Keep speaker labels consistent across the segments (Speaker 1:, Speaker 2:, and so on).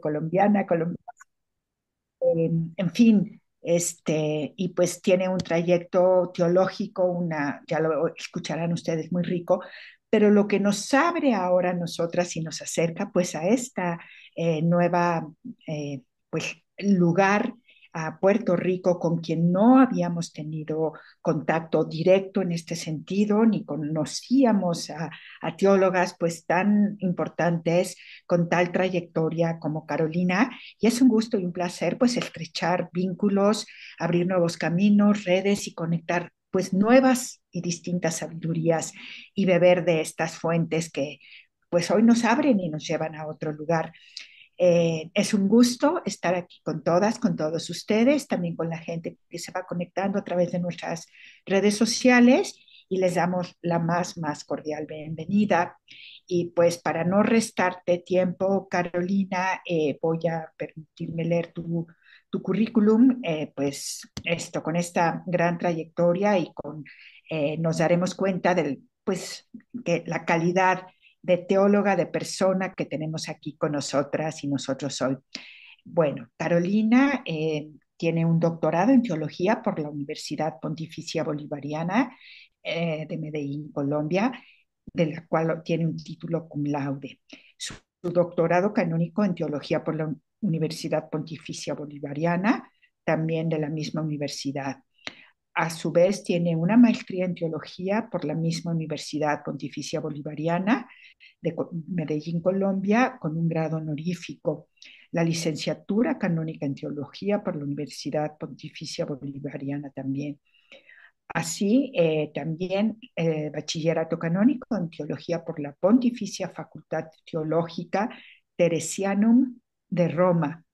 Speaker 1: colombiana, en, fin, este, y pues tiene un trayecto teológico, una, ya lo escucharán ustedes, muy rico, pero lo que nos abre ahora a nosotras y nos acerca pues a esta eh, nueva, eh, pues lugar a Puerto Rico, con quien no habíamos tenido contacto directo en este sentido, ni conocíamos a, a teólogas pues tan importantes con tal trayectoria como Carolina. Y es un gusto y un placer pues estrechar vínculos, abrir nuevos caminos, redes y conectar pues nuevas y distintas sabidurías y beber de estas fuentes que pues hoy nos abren y nos llevan a otro lugar. Eh, es un gusto estar aquí con todas, con todos ustedes, también con la gente que se va conectando a través de nuestras redes sociales y les damos la más, más cordial bienvenida. Y pues para no restarte tiempo, Carolina, eh, voy a permitirme leer tu, currículum, eh, pues esto, con esta gran trayectoria y con, nos daremos cuenta del, pues, que la calidad de teóloga, de persona que tenemos aquí con nosotras y nosotros hoy. Bueno, Carolina eh, tiene un doctorado en teología por la Universidad Pontificia Bolivariana eh, de Medellín, Colombia, de la cual tiene un título cum laude. su doctorado canónico en teología por la Universidad Pontificia Bolivariana, también de la misma universidad. A su vez, tiene una maestría en teología por la misma Universidad Pontificia Bolivariana de Medellín, Colombia, con un grado honorífico, la licenciatura canónica en teología por la Universidad Pontificia Bolivariana también. Así, eh, también eh, bachillerato canónico en teología por la Pontificia Facultad Teológica Teresianum de Roma.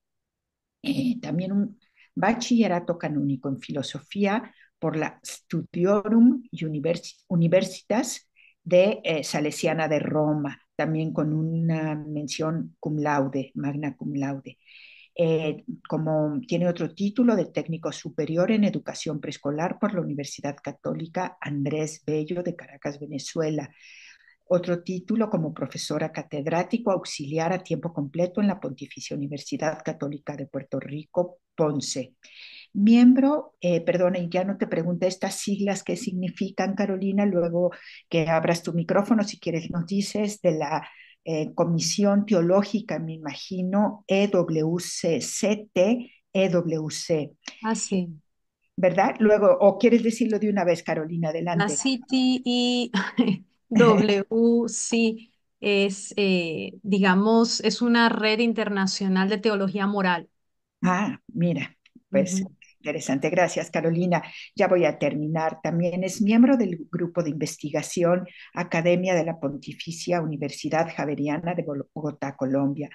Speaker 1: Eh, también un bachillerato canónico en filosofía por la Studiorum Universitas de Salesiana de Roma también con una mención cum laude, magna cum laude. Eh, como tiene otro título de técnico superior en educación preescolar por la Universidad Católica Andrés Bello de Caracas, Venezuela. Otro título como profesora catedrático auxiliar a tiempo completo en la Pontificia Universidad Católica de Puerto Rico, Ponce. Miembro, eh, perdona, y ya no te pregunté estas siglas ¿qué significan, Carolina, luego que abras tu micrófono, si quieres nos dices, de la eh, Comisión Teológica, me imagino, EWCCT, EWC. Así. Ah, ¿Verdad? Luego, o quieres decirlo de una vez, Carolina, adelante. La
Speaker 2: City y es, eh, digamos, es una red internacional de teología moral.
Speaker 1: Ah, mira, pues Interesante, gracias Carolina. Ya voy a terminar. También es miembro del grupo de investigación Academia de la Pontificia Universidad Javeriana de Bogotá, Colombia.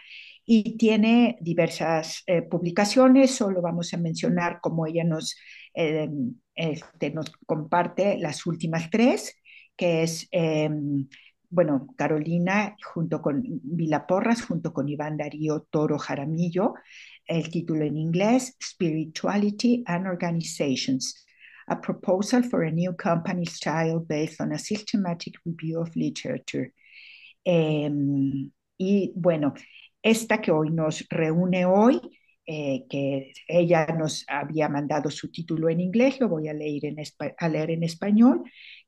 Speaker 1: Y tiene diversas eh, publicaciones, solo vamos a mencionar como ella nos, em, este, nos comparte las últimas tres, que es... Em, bueno, Carolina junto con Vilaporras, Porras, junto con Iván Darío Toro Jaramillo, el título en inglés, Spirituality and Organizations, a proposal for a new company style based on a systematic review of literature. Em, y bueno, esta que hoy nos reúne hoy, eh, que ella nos había mandado su título en inglés, lo voy a leer en español,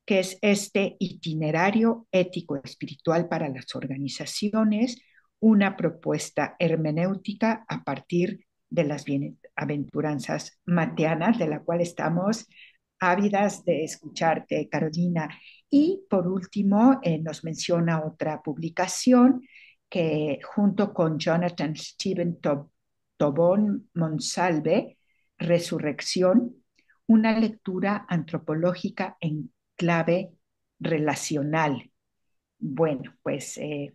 Speaker 1: que es este itinerario ético espiritual para las organizaciones, una propuesta hermenéutica a partir de las bienaventuranzas mateanas, de la cual estamos ávidas de escucharte, Carolina. Y por último, eh, nos menciona otra publicación que junto con Jonathan Steven Tobón Monsalve, Resurrección, una lectura antropológica en clave relacional. Bueno, pues eh,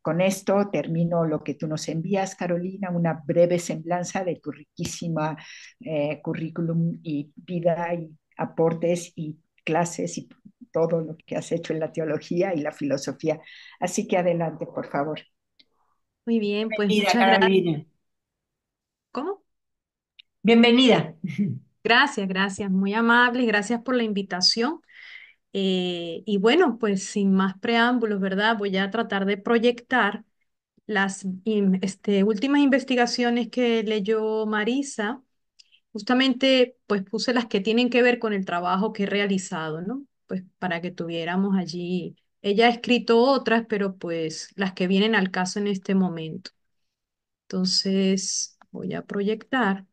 Speaker 1: con esto termino lo que tú nos envías, Carolina, una breve semblanza de tu riquísima eh, currículum y vida y aportes y clases y todo lo que has hecho en la teología y la filosofía. Así que adelante, por favor.
Speaker 2: Muy bien, pues Bienvenida,
Speaker 1: ¿Cómo? Bienvenida.
Speaker 2: Gracias, gracias, muy amables, gracias por la invitación. Eh, y bueno, pues sin más preámbulos, ¿verdad? Voy a tratar de proyectar las este, últimas investigaciones que leyó Marisa. Justamente, pues puse las que tienen que ver con el trabajo que he realizado, ¿no? Pues para que tuviéramos allí, ella ha escrito otras, pero pues las que vienen al caso en este momento. Entonces, voy a proyectar.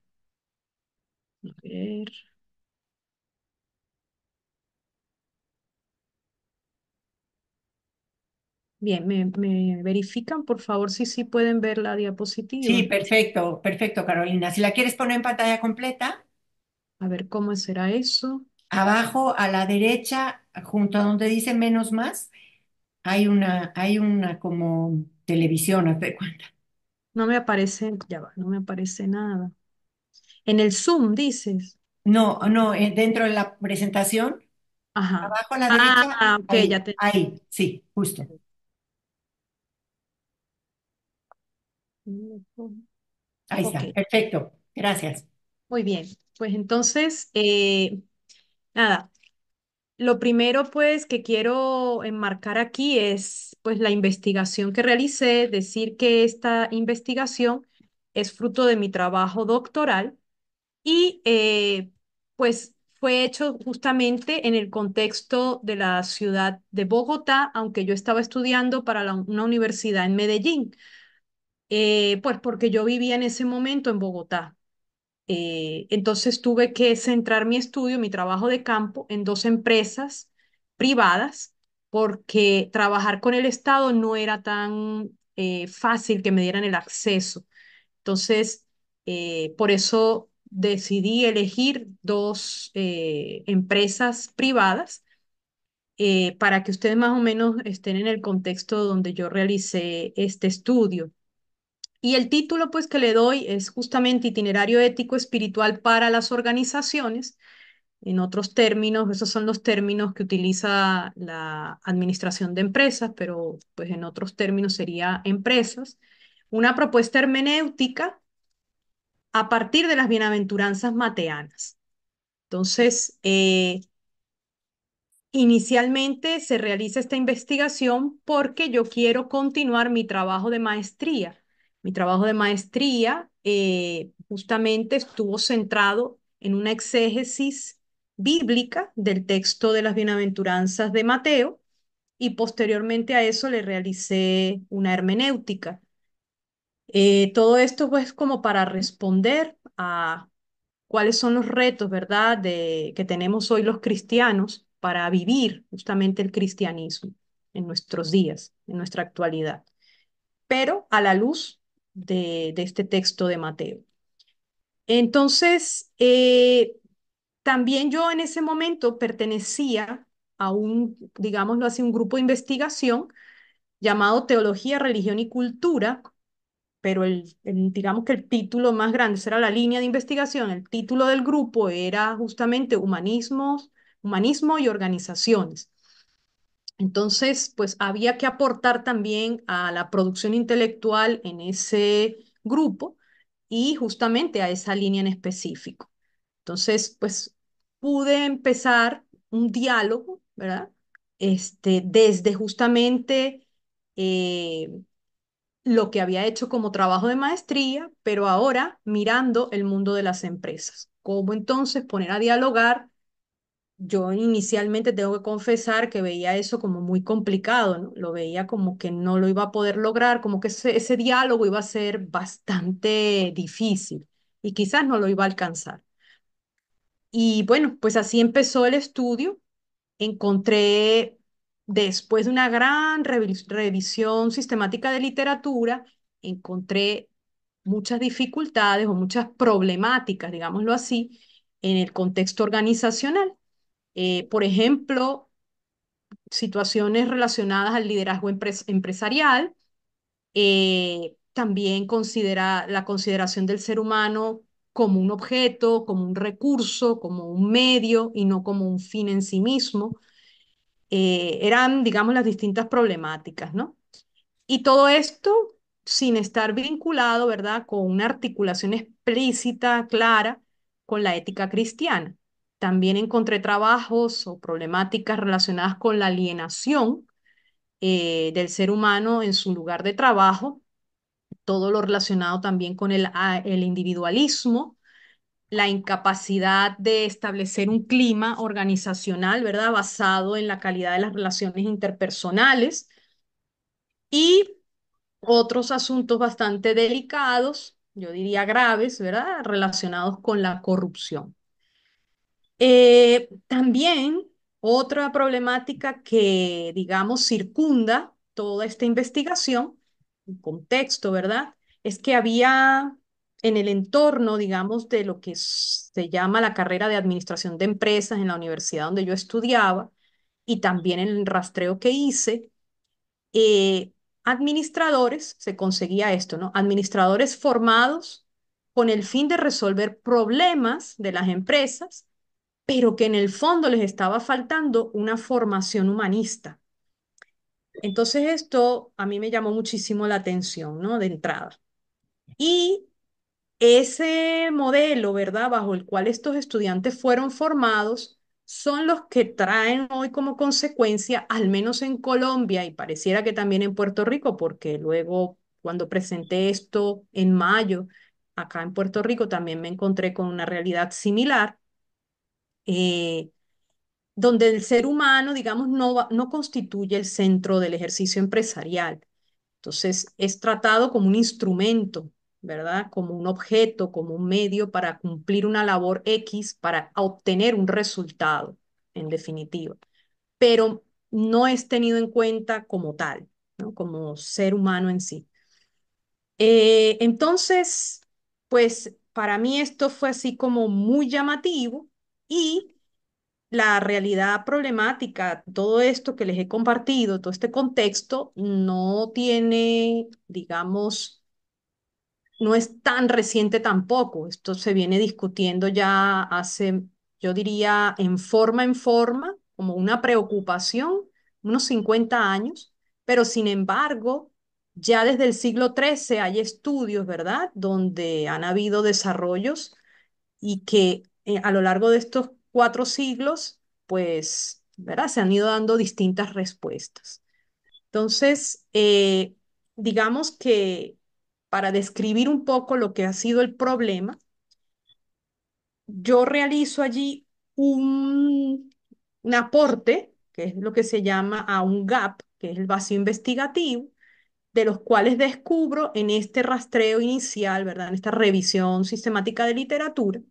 Speaker 2: Bien, ¿me, verifican por favor si sí pueden ver la diapositiva. Sí,
Speaker 3: perfecto, perfecto, Carolina. Si la quieres poner en pantalla completa, A ver cómo será eso. abajo a la derecha, junto a donde dice menos más, hay una, hay una como televisión,
Speaker 2: No me aparece, ya va, no me aparece nada. En el Zoom, dices. No, no, eh, dentro de la presentación. Ajá. Abajo a la ah, derecha. Ah, ok, ya
Speaker 3: te. Ahí, sí, justo. Ahí está, perfecto, gracias.
Speaker 2: Muy bien, pues entonces, eh, nada, lo primero pues que quiero enmarcar aquí es pues la investigación que realicé, decir que esta investigación es fruto de mi trabajo doctoral y eh, pues fue hecho justamente en el contexto de la ciudad de Bogotá, aunque yo estaba estudiando para una universidad en Medellín, eh, pues porque yo vivía en ese momento en Bogotá. Eh, entonces tuve que centrar mi estudio, mi trabajo de campo en dos empresas privadas, porque trabajar con el Estado no era tan fácil que me dieran el acceso. Entonces, por eso decidí elegir dos eh, empresas privadas eh, para que ustedes más o menos estén en el contexto donde yo realicé este estudio. Y el título pues que le doy es justamente Itinerario Ético Espiritual para las Organizaciones. En otros términos, esos son los términos que utiliza la administración de empresas, pero pues en otros términos sería empresas. Una propuesta hermenéutica a partir de las bienaventuranzas mateanas. Entonces, eh, inicialmente se realiza esta investigación porque yo quiero continuar mi trabajo de maestría. Mi trabajo de maestría eh, justamente estuvo centrado en una exégesis bíblica del texto de las bienaventuranzas de Mateo y posteriormente a eso le realicé una hermenéutica eh, todo esto es como para responder a cuáles son los retos, ¿verdad?, de, que tenemos hoy los cristianos para vivir justamente el cristianismo en nuestros días, en nuestra actualidad, pero a la luz de, este texto de Mateo. Entonces, eh, también yo en ese momento pertenecía a un, digámoslo así, un grupo de investigación llamado Teología, Religión y Cultura, pero el, digamos que el título más grande era la línea de investigación, el título del grupo era justamente humanismos, humanismo y organizaciones. Entonces, pues había que aportar también a la producción intelectual en ese grupo y justamente a esa línea en específico. Entonces, pues pude empezar un diálogo, ¿verdad? Este, desde justamente eh, lo que había hecho como trabajo de maestría, pero ahora mirando el mundo de las empresas. ¿Cómo entonces poner a dialogar? Yo inicialmente tengo que confesar que veía eso como muy complicado, lo veía como que no lo iba a poder lograr, como que ese diálogo iba a ser bastante difícil y quizás no lo iba a alcanzar. Y bueno, pues así empezó el estudio. Encontré después de una gran revisión sistemática de literatura, encontré muchas dificultades o muchas problemáticas, digámoslo así, en el contexto organizacional. Eh, por ejemplo, situaciones relacionadas al liderazgo empresarial, eh, también considera la consideración del ser humano como un objeto, como un recurso, como un medio y no como un fin en sí mismo eh, eran, digamos, las distintas problemáticas, ¿no? Y todo esto sin estar vinculado, ¿verdad?, con una articulación explícita, clara, con la ética cristiana. También encontré trabajos o problemáticas relacionadas con la alienación eh, del ser humano en su lugar de trabajo, todo lo relacionado también con el, el individualismo, la incapacidad de establecer un clima organizacional, ¿verdad? Basado en la calidad de las relaciones interpersonales y otros asuntos bastante delicados, yo diría graves, ¿verdad? Relacionados con la corrupción. Eh, también otra problemática que, digamos, circunda toda esta investigación, el contexto, ¿verdad? Es que había en el entorno, digamos, de lo que se llama la carrera de administración de empresas en la universidad donde yo estudiaba y también en el rastreo que hice, eh, administradores, se conseguía esto, ¿no? Administradores formados con el fin de resolver problemas de las empresas, pero que en el fondo les estaba faltando una formación humanista. Entonces esto a mí me llamó muchísimo la atención, ¿no? De entrada. Y ese modelo, ¿verdad?, bajo el cual estos estudiantes fueron formados, son los que traen hoy como consecuencia, al menos en Colombia y pareciera que también en Puerto Rico, porque luego cuando presenté esto en mayo, acá en Puerto Rico también me encontré con una realidad similar, eh, donde el ser humano, digamos, no, no constituye el centro del ejercicio empresarial. Entonces, es tratado como un instrumento ¿verdad? Como un objeto, como un medio para cumplir una labor X, para obtener un resultado, en definitiva. Pero no es tenido en cuenta como tal, ¿no? como ser humano en sí. Eh, entonces, pues para mí esto fue así como muy llamativo y la realidad problemática, todo esto que les he compartido, todo este contexto, no tiene, digamos, no es tan reciente tampoco. Esto se viene discutiendo ya hace, yo diría, en forma en forma, como una preocupación, unos 50 años, pero sin embargo, ya desde el siglo XIII hay estudios, ¿verdad?, donde han habido desarrollos y que eh, a lo largo de estos cuatro siglos, pues, ¿verdad?, se han ido dando distintas respuestas. Entonces, eh, digamos que para describir un poco lo que ha sido el problema, yo realizo allí un, aporte, que es lo que se llama a un gap, que es el vacío investigativo, de los cuales descubro en este rastreo inicial, ¿verdad? En esta revisión sistemática de literatura.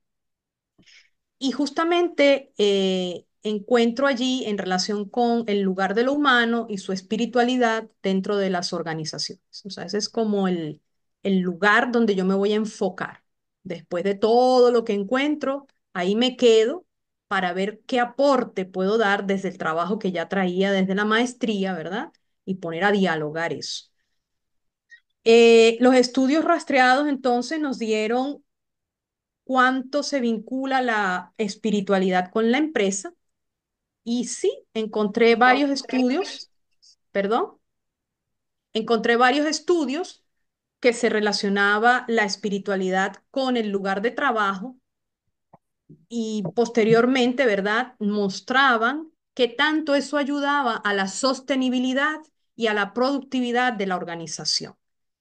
Speaker 2: Y justamente eh, encuentro allí en relación con el lugar de lo humano y su espiritualidad dentro de las organizaciones. O sea, ese es como el, el lugar donde yo me voy a enfocar. Después de todo lo que encuentro, ahí me quedo para ver qué aporte puedo dar desde el trabajo que ya traía desde la maestría, ¿verdad? Y poner a dialogar eso. Eh, los estudios rastreados entonces nos dieron cuánto se vincula la espiritualidad con la empresa. Y sí, encontré varios estudios, perdón, encontré varios estudios que se relacionaba la espiritualidad con el lugar de trabajo y posteriormente, ¿verdad?, mostraban que tanto eso ayudaba a la sostenibilidad y a la productividad de la organización.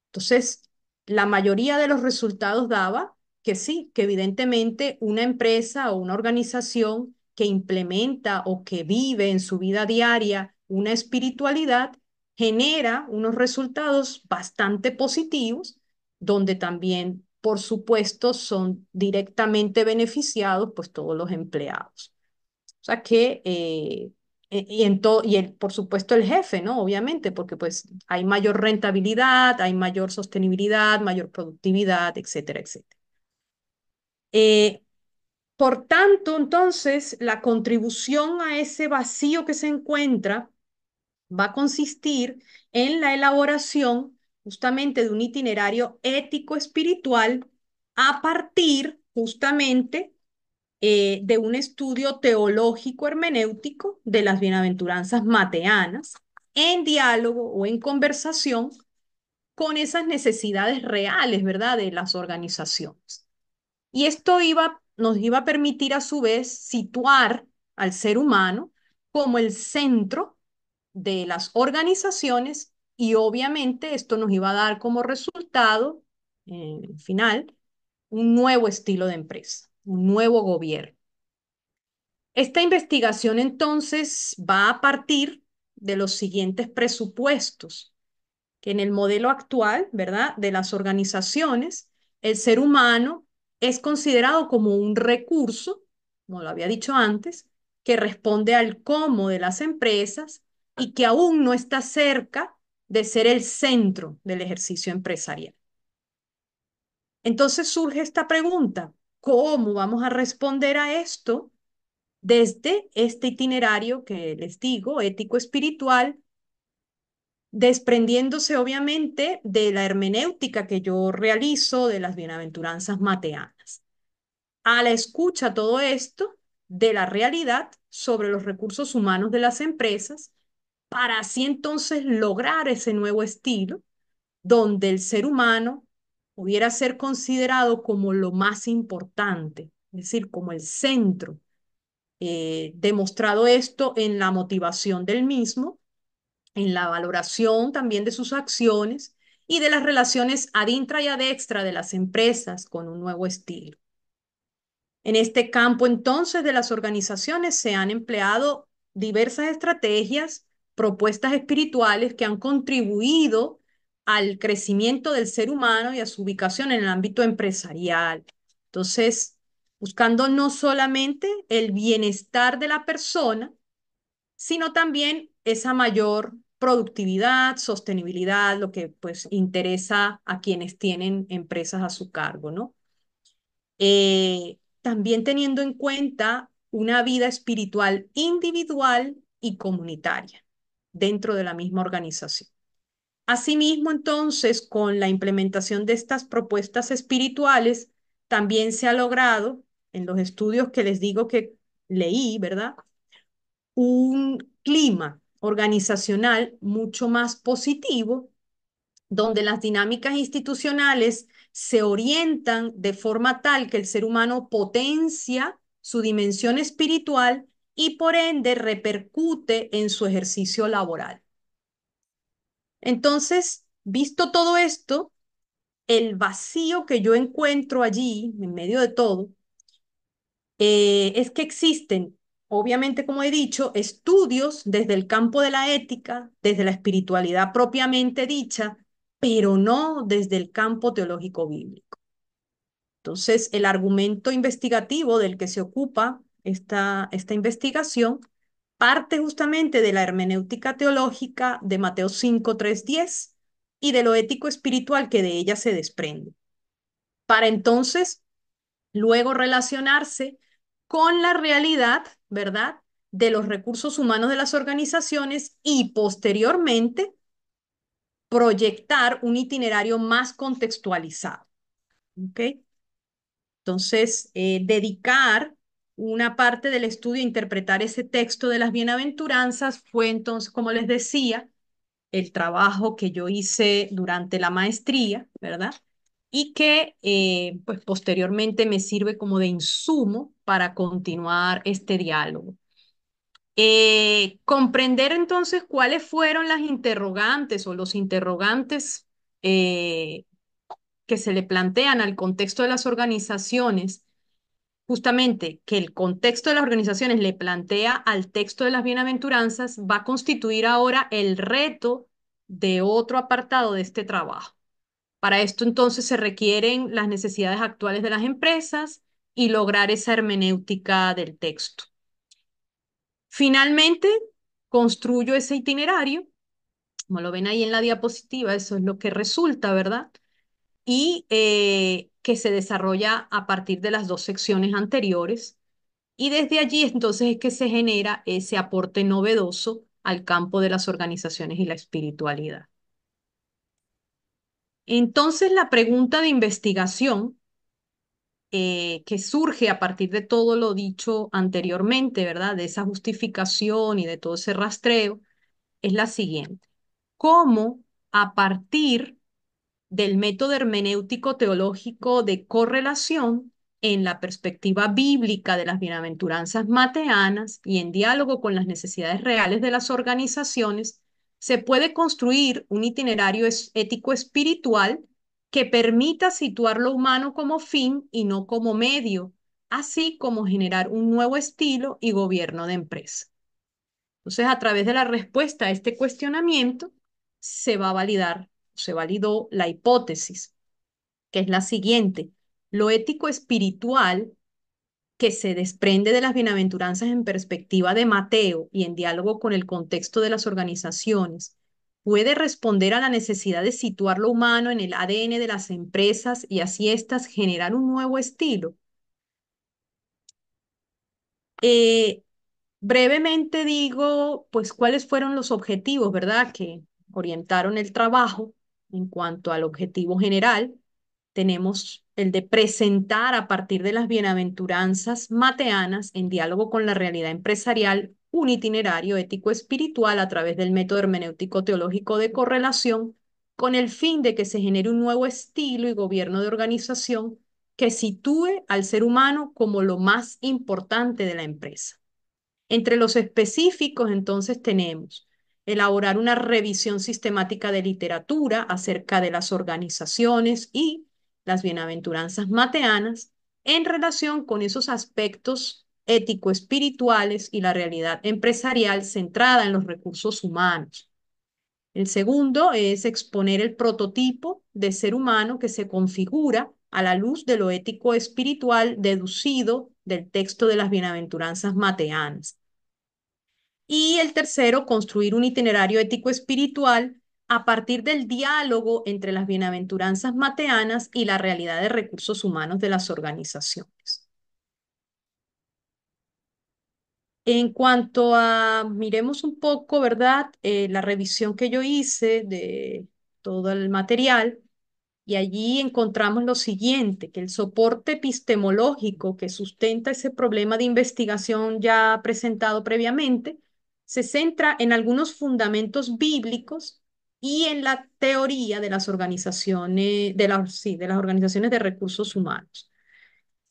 Speaker 2: Entonces, la mayoría de los resultados daba que sí, que evidentemente una empresa o una organización que implementa o que vive en su vida diaria una espiritualidad genera unos resultados bastante positivos, donde también, por supuesto, son directamente beneficiados pues todos los empleados. O sea que, eh, e, y, y el, por supuesto el jefe, ¿no? Obviamente, porque pues hay mayor rentabilidad, hay mayor sostenibilidad, mayor productividad, etcétera, etcétera. Eh, por tanto, entonces, la contribución a ese vacío que se encuentra va a consistir en la elaboración justamente de un itinerario ético-espiritual a partir justamente eh, de un estudio teológico hermenéutico de las bienaventuranzas mateanas en diálogo o en conversación con esas necesidades reales, ¿verdad?, de las organizaciones. Y esto iba, nos iba a permitir a su vez situar al ser humano como el centro de las organizaciones y obviamente esto nos iba a dar como resultado, eh, final, un nuevo estilo de empresa, un nuevo gobierno. Esta investigación entonces va a partir de los siguientes presupuestos, que en el modelo actual, ¿verdad?, de las organizaciones, el ser humano es considerado como un recurso, como lo había dicho antes, que responde al cómo de las empresas y que aún no está cerca de ser el centro del ejercicio empresarial. Entonces surge esta pregunta, ¿cómo vamos a responder a esto desde este itinerario que les digo, ético-espiritual, desprendiéndose obviamente de la hermenéutica que yo realizo de las bienaventuranzas mateanas? A la escucha todo esto de la realidad sobre los recursos humanos de las empresas para así entonces lograr ese nuevo estilo donde el ser humano pudiera ser considerado como lo más importante, es decir, como el centro. Eh, demostrado esto en la motivación del mismo, en la valoración también de sus acciones y de las relaciones ad intra y ad extra de las empresas con un nuevo estilo. En este campo entonces de las organizaciones se han empleado diversas estrategias propuestas espirituales que han contribuido al crecimiento del ser humano y a su ubicación en el ámbito empresarial. Entonces, buscando no solamente el bienestar de la persona, sino también esa mayor productividad, sostenibilidad, lo que pues interesa a quienes tienen empresas a su cargo, ¿no? Eh, también teniendo en cuenta una vida espiritual individual y comunitaria dentro de la misma organización. Asimismo, entonces, con la implementación de estas propuestas espirituales, también se ha logrado, en los estudios que les digo que leí, ¿verdad? Un clima organizacional mucho más positivo, donde las dinámicas institucionales se orientan de forma tal que el ser humano potencia su dimensión espiritual y por ende repercute en su ejercicio laboral. Entonces, visto todo esto, el vacío que yo encuentro allí, en medio de todo, eh, es que existen, obviamente, como he dicho, estudios desde el campo de la ética, desde la espiritualidad propiamente dicha, pero no desde el campo teológico bíblico. Entonces, el argumento investigativo del que se ocupa esta, esta investigación parte justamente de la hermenéutica teológica de Mateo 5, 3, 10 y de lo ético espiritual que de ella se desprende. Para entonces, luego relacionarse con la realidad, ¿verdad?, de los recursos humanos de las organizaciones y posteriormente proyectar un itinerario más contextualizado. ¿Ok? Entonces, eh, dedicar una parte del estudio, interpretar ese texto de las bienaventuranzas, fue entonces, como les decía, el trabajo que yo hice durante la maestría, ¿verdad? Y que eh, pues posteriormente me sirve como de insumo para continuar este diálogo. Eh, comprender entonces cuáles fueron las interrogantes o los interrogantes eh, que se le plantean al contexto de las organizaciones justamente que el contexto de las organizaciones le plantea al texto de las bienaventuranzas va a constituir ahora el reto de otro apartado de este trabajo. Para esto entonces se requieren las necesidades actuales de las empresas y lograr esa hermenéutica del texto. Finalmente, construyo ese itinerario, como lo ven ahí en la diapositiva, eso es lo que resulta, ¿verdad? Y eh, que se desarrolla a partir de las dos secciones anteriores y desde allí entonces es que se genera ese aporte novedoso al campo de las organizaciones y la espiritualidad. Entonces la pregunta de investigación eh, que surge a partir de todo lo dicho anteriormente, ¿verdad? De esa justificación y de todo ese rastreo, es la siguiente. ¿Cómo a partir del método hermenéutico teológico de correlación en la perspectiva bíblica de las bienaventuranzas mateanas y en diálogo con las necesidades reales de las organizaciones, se puede construir un itinerario ético-espiritual que permita situar lo humano como fin y no como medio, así como generar un nuevo estilo y gobierno de empresa. Entonces, a través de la respuesta a este cuestionamiento, se va a validar se validó la hipótesis, que es la siguiente. Lo ético espiritual que se desprende de las bienaventuranzas en perspectiva de Mateo y en diálogo con el contexto de las organizaciones, puede responder a la necesidad de situar lo humano en el ADN de las empresas y así estas generar un nuevo estilo. Eh, brevemente digo, pues, cuáles fueron los objetivos, ¿verdad?, que orientaron el trabajo en cuanto al objetivo general, tenemos el de presentar a partir de las bienaventuranzas mateanas en diálogo con la realidad empresarial un itinerario ético-espiritual a través del método hermenéutico teológico de correlación con el fin de que se genere un nuevo estilo y gobierno de organización que sitúe al ser humano como lo más importante de la empresa. Entre los específicos entonces tenemos elaborar una revisión sistemática de literatura acerca de las organizaciones y las bienaventuranzas mateanas en relación con esos aspectos ético-espirituales y la realidad empresarial centrada en los recursos humanos. El segundo es exponer el prototipo de ser humano que se configura a la luz de lo ético-espiritual deducido del texto de las bienaventuranzas mateanas. Y el tercero, construir un itinerario ético espiritual a partir del diálogo entre las bienaventuranzas mateanas y la realidad de recursos humanos de las organizaciones. En cuanto a, miremos un poco, ¿verdad? Eh, la revisión que yo hice de todo el material, y allí encontramos lo siguiente, que el soporte epistemológico que sustenta ese problema de investigación ya presentado previamente, se centra en algunos fundamentos bíblicos y en la teoría de las organizaciones de las, de las organizaciones de recursos humanos.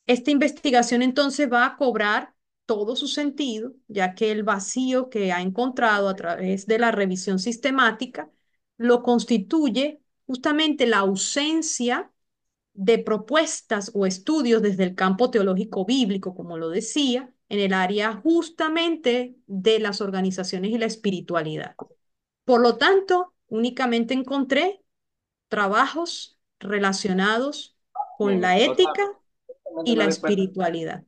Speaker 2: Esta investigación entonces va a cobrar todo su sentido, ya que el vacío que ha encontrado a través de la revisión sistemática lo constituye justamente la ausencia de propuestas o estudios desde el campo teológico bíblico, como lo decía, en el área justamente de las organizaciones y la espiritualidad. Por lo tanto, únicamente encontré trabajos relacionados con la ética y la espiritualidad.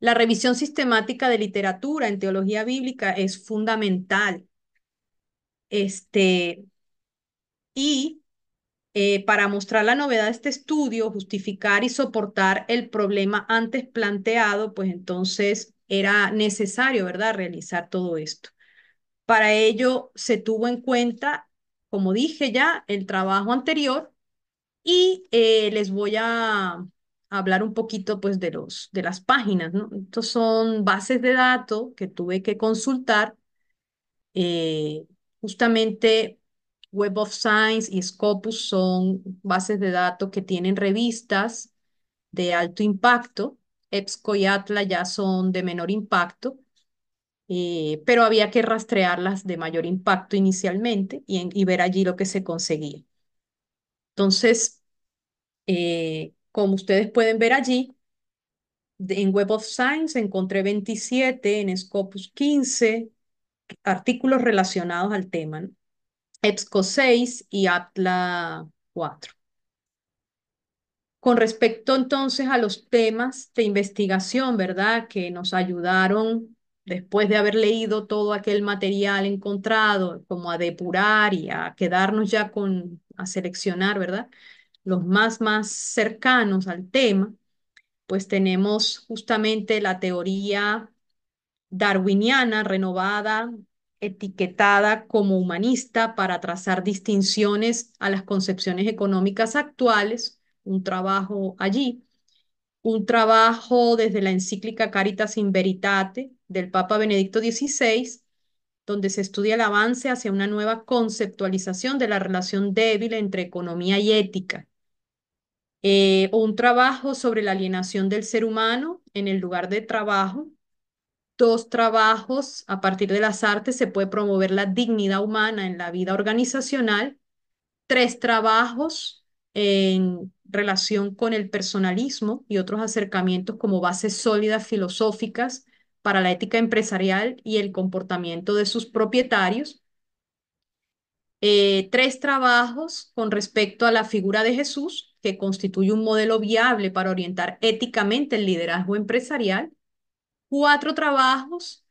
Speaker 2: La revisión sistemática de literatura en teología bíblica es fundamental. Este, y eh, para mostrar la novedad de este estudio, justificar y soportar el problema antes planteado, pues entonces era necesario, ¿verdad?, realizar todo esto. Para ello se tuvo en cuenta, como dije ya, el trabajo anterior y eh, les voy a hablar un poquito pues de, los, de las páginas, ¿no? Estos son bases de datos que tuve que consultar eh, justamente Web of Science y Scopus son bases de datos que tienen revistas de alto impacto. EBSCO y ATLA ya son de menor impacto, eh, pero había que rastrearlas de mayor impacto inicialmente y, ver allí lo que se conseguía. Entonces, eh, como ustedes pueden ver allí, en Web of Science encontré 27, en Scopus 15 artículos relacionados al tema. EBSCO 6 y ATLA 4. Con respecto entonces a los temas de investigación, ¿verdad? Que nos ayudaron después de haber leído todo aquel material encontrado, como a depurar y a quedarnos ya con, a seleccionar, ¿verdad? Los más, más cercanos al tema, pues tenemos justamente la teoría darwiniana renovada etiquetada como humanista para trazar distinciones a las concepciones económicas actuales, un trabajo allí, un trabajo desde la encíclica Caritas in Veritate del Papa Benedicto XVI, donde se estudia el avance hacia una nueva conceptualización de la relación débil entre economía y ética, eh, un trabajo sobre la alienación del ser humano en el lugar de trabajo, dos trabajos, a partir de las artes se puede promover la dignidad humana en la vida organizacional, tres trabajos en relación con el personalismo y otros acercamientos como bases sólidas filosóficas para la ética empresarial y el comportamiento de sus propietarios. Eh, tres trabajos con respecto a la figura de Jesús, que constituye un modelo viable para orientar éticamente el liderazgo empresarial cuatro trabajos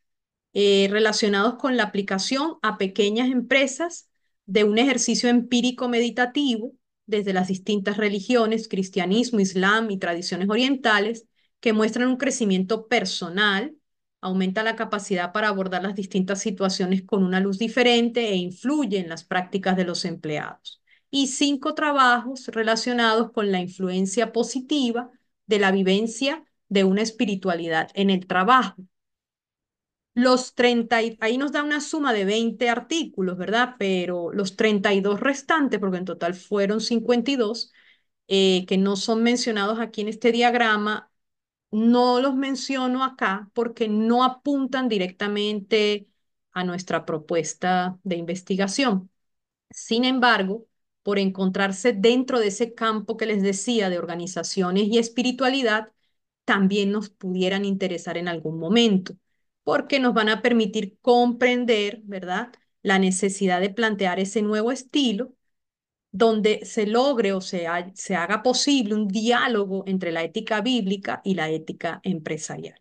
Speaker 2: eh, relacionados con la aplicación a pequeñas empresas de un ejercicio empírico meditativo desde las distintas religiones, cristianismo, islam y tradiciones orientales, que muestran un crecimiento personal, aumenta la capacidad para abordar las distintas situaciones con una luz diferente e influye en las prácticas de los empleados. Y cinco trabajos relacionados con la influencia positiva de la vivencia de una espiritualidad en el trabajo. Los 30, ahí nos da una suma de 20 artículos, ¿verdad? Pero los 32 restantes, porque en total fueron 52, eh, que no son mencionados aquí en este diagrama, no los menciono acá porque no apuntan directamente a nuestra propuesta de investigación. Sin embargo, por encontrarse dentro de ese campo que les decía de organizaciones y espiritualidad, también nos pudieran interesar en algún momento, porque nos van a permitir comprender, ¿verdad?, la necesidad de plantear ese nuevo estilo donde se logre o se, se haga posible un diálogo entre la ética bíblica y la ética empresarial.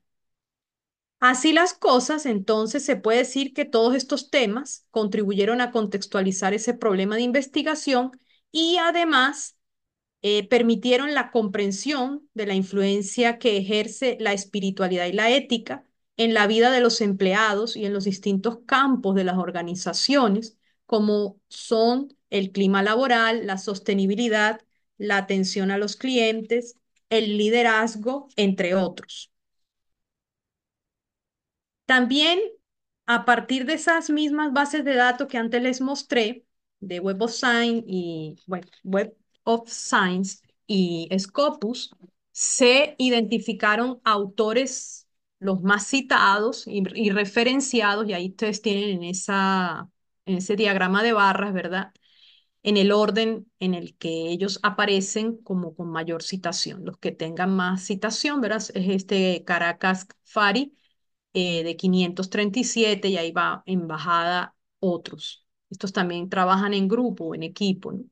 Speaker 2: Así las cosas, entonces se puede decir que todos estos temas contribuyeron a contextualizar ese problema de investigación y además eh, permitieron la comprensión de la influencia que ejerce la espiritualidad y la ética en la vida de los empleados y en los distintos campos de las organizaciones, como son el clima laboral, la sostenibilidad, la atención a los clientes, el liderazgo, entre otros. También, a partir de esas mismas bases de datos que antes les mostré, de Web of y bueno, Web of Science y Scopus, se identificaron autores los más citados y, referenciados, y ahí ustedes tienen en, esa, ese diagrama de barras, ¿verdad? En el orden en el que ellos aparecen como con mayor citación. Los que tengan más citación, ¿verdad? Es este Caracas Fari eh, de 537 y ahí va en bajada otros. Estos también trabajan en grupo, en equipo, ¿no?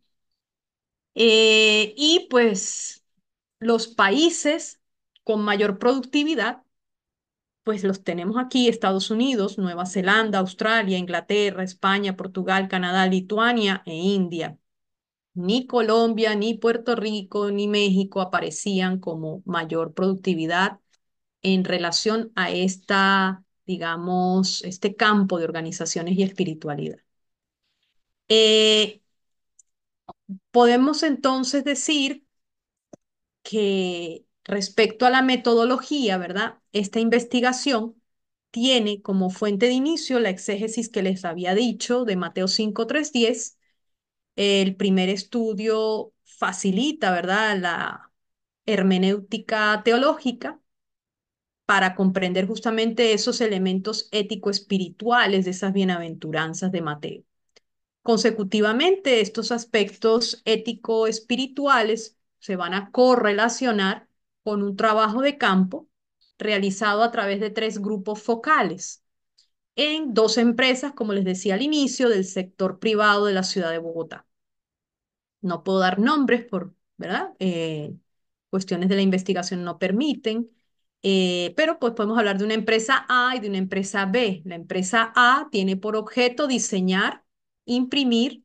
Speaker 2: Eh, y pues los países con mayor productividad, pues los tenemos aquí, Estados Unidos, Nueva Zelanda, Australia, Inglaterra, España, Portugal, Canadá, Lituania e India. Ni Colombia, ni Puerto Rico, ni México aparecían como mayor productividad en relación a esta, digamos, este campo de organizaciones y espiritualidad. Eh, Podemos entonces decir que respecto a la metodología, ¿verdad? Esta investigación tiene como fuente de inicio la exégesis que les había dicho de Mateo 5.3.10. El primer estudio facilita, ¿verdad?, la hermenéutica teológica para comprender justamente esos elementos ético-espirituales de esas bienaventuranzas de Mateo. Consecutivamente, estos aspectos ético-espirituales se van a correlacionar con un trabajo de campo realizado a través de tres grupos focales en dos empresas, como les decía al inicio, del sector privado de la ciudad de Bogotá. No puedo dar nombres por, ¿verdad? Eh, cuestiones de la investigación no permiten, eh, pero pues podemos hablar de una empresa A y de una empresa B. La empresa A tiene por objeto diseñar imprimir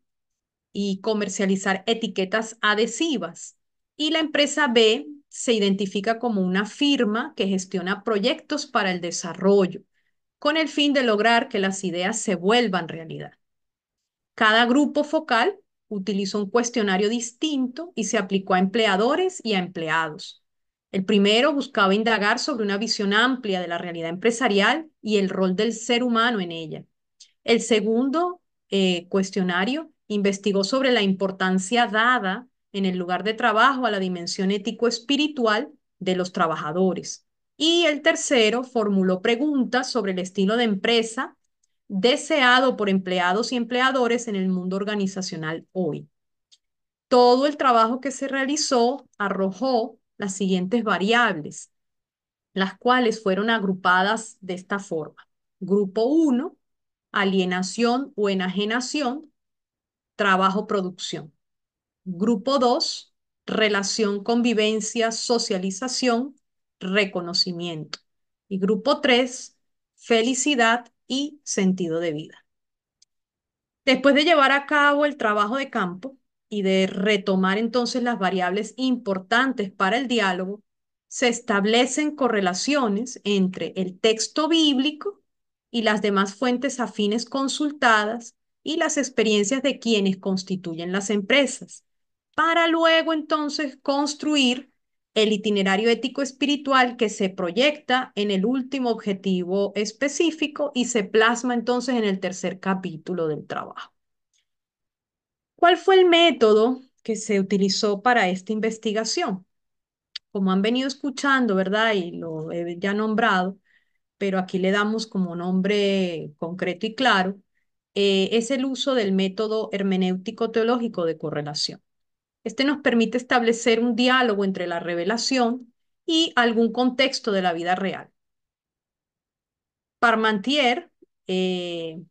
Speaker 2: y comercializar etiquetas adhesivas. Y la empresa B se identifica como una firma que gestiona proyectos para el desarrollo, con el fin de lograr que las ideas se vuelvan realidad. Cada grupo focal utilizó un cuestionario distinto y se aplicó a empleadores y a empleados. El primero buscaba indagar sobre una visión amplia de la realidad empresarial y el rol del ser humano en ella. El segundo eh, cuestionario investigó sobre la importancia dada en el lugar de trabajo a la dimensión ético-espiritual de los trabajadores. Y el tercero formuló preguntas sobre el estilo de empresa deseado por empleados y empleadores en el mundo organizacional hoy. Todo el trabajo que se realizó arrojó las siguientes variables, las cuales fueron agrupadas de esta forma. Grupo 1, alienación o enajenación, trabajo-producción. Grupo 2, relación, convivencia, socialización, reconocimiento. Y grupo 3, felicidad y sentido de vida. Después de llevar a cabo el trabajo de campo y de retomar entonces las variables importantes para el diálogo, se establecen correlaciones entre el texto bíblico y las demás fuentes afines consultadas y las experiencias de quienes constituyen las empresas, para luego entonces construir el itinerario ético espiritual que se proyecta en el último objetivo específico y se plasma entonces en el tercer capítulo del trabajo. ¿Cuál fue el método que se utilizó para esta investigación? Como han venido escuchando, ¿verdad? Y lo he ya nombrado, pero aquí le damos como nombre concreto y claro, eh, es el uso del método hermenéutico teológico de correlación. Este nos permite establecer un diálogo entre la revelación y algún contexto de la vida real. Parmentier, eh,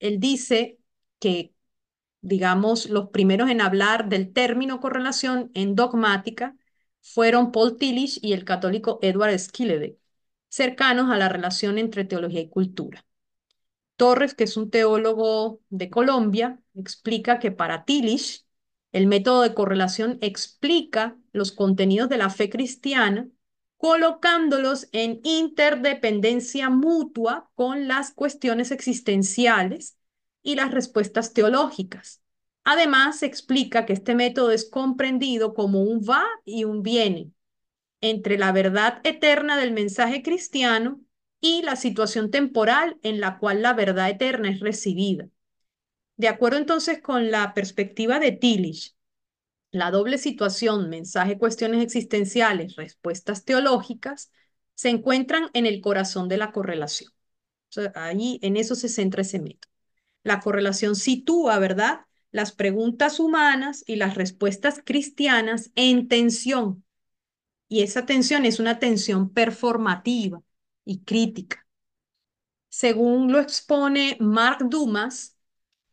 Speaker 2: él dice que, digamos, los primeros en hablar del término correlación en dogmática fueron Paul Tillich y el católico Edward Skillebeck cercanos a la relación entre teología y cultura. Torres, que es un teólogo de Colombia, explica que para Tillich, el método de correlación explica los contenidos de la fe cristiana colocándolos en interdependencia mutua con las cuestiones existenciales y las respuestas teológicas. Además, explica que este método es comprendido como un va y un viene, entre la verdad eterna del mensaje cristiano y la situación temporal en la cual la verdad eterna es recibida. De acuerdo entonces con la perspectiva de Tillich, la doble situación, mensaje, cuestiones existenciales, respuestas teológicas, se encuentran en el corazón de la correlación. O ahí en eso se centra ese método. La correlación sitúa, ¿verdad?, las preguntas humanas y las respuestas cristianas en tensión y esa tensión es una tensión performativa y crítica. Según lo expone Mark Dumas,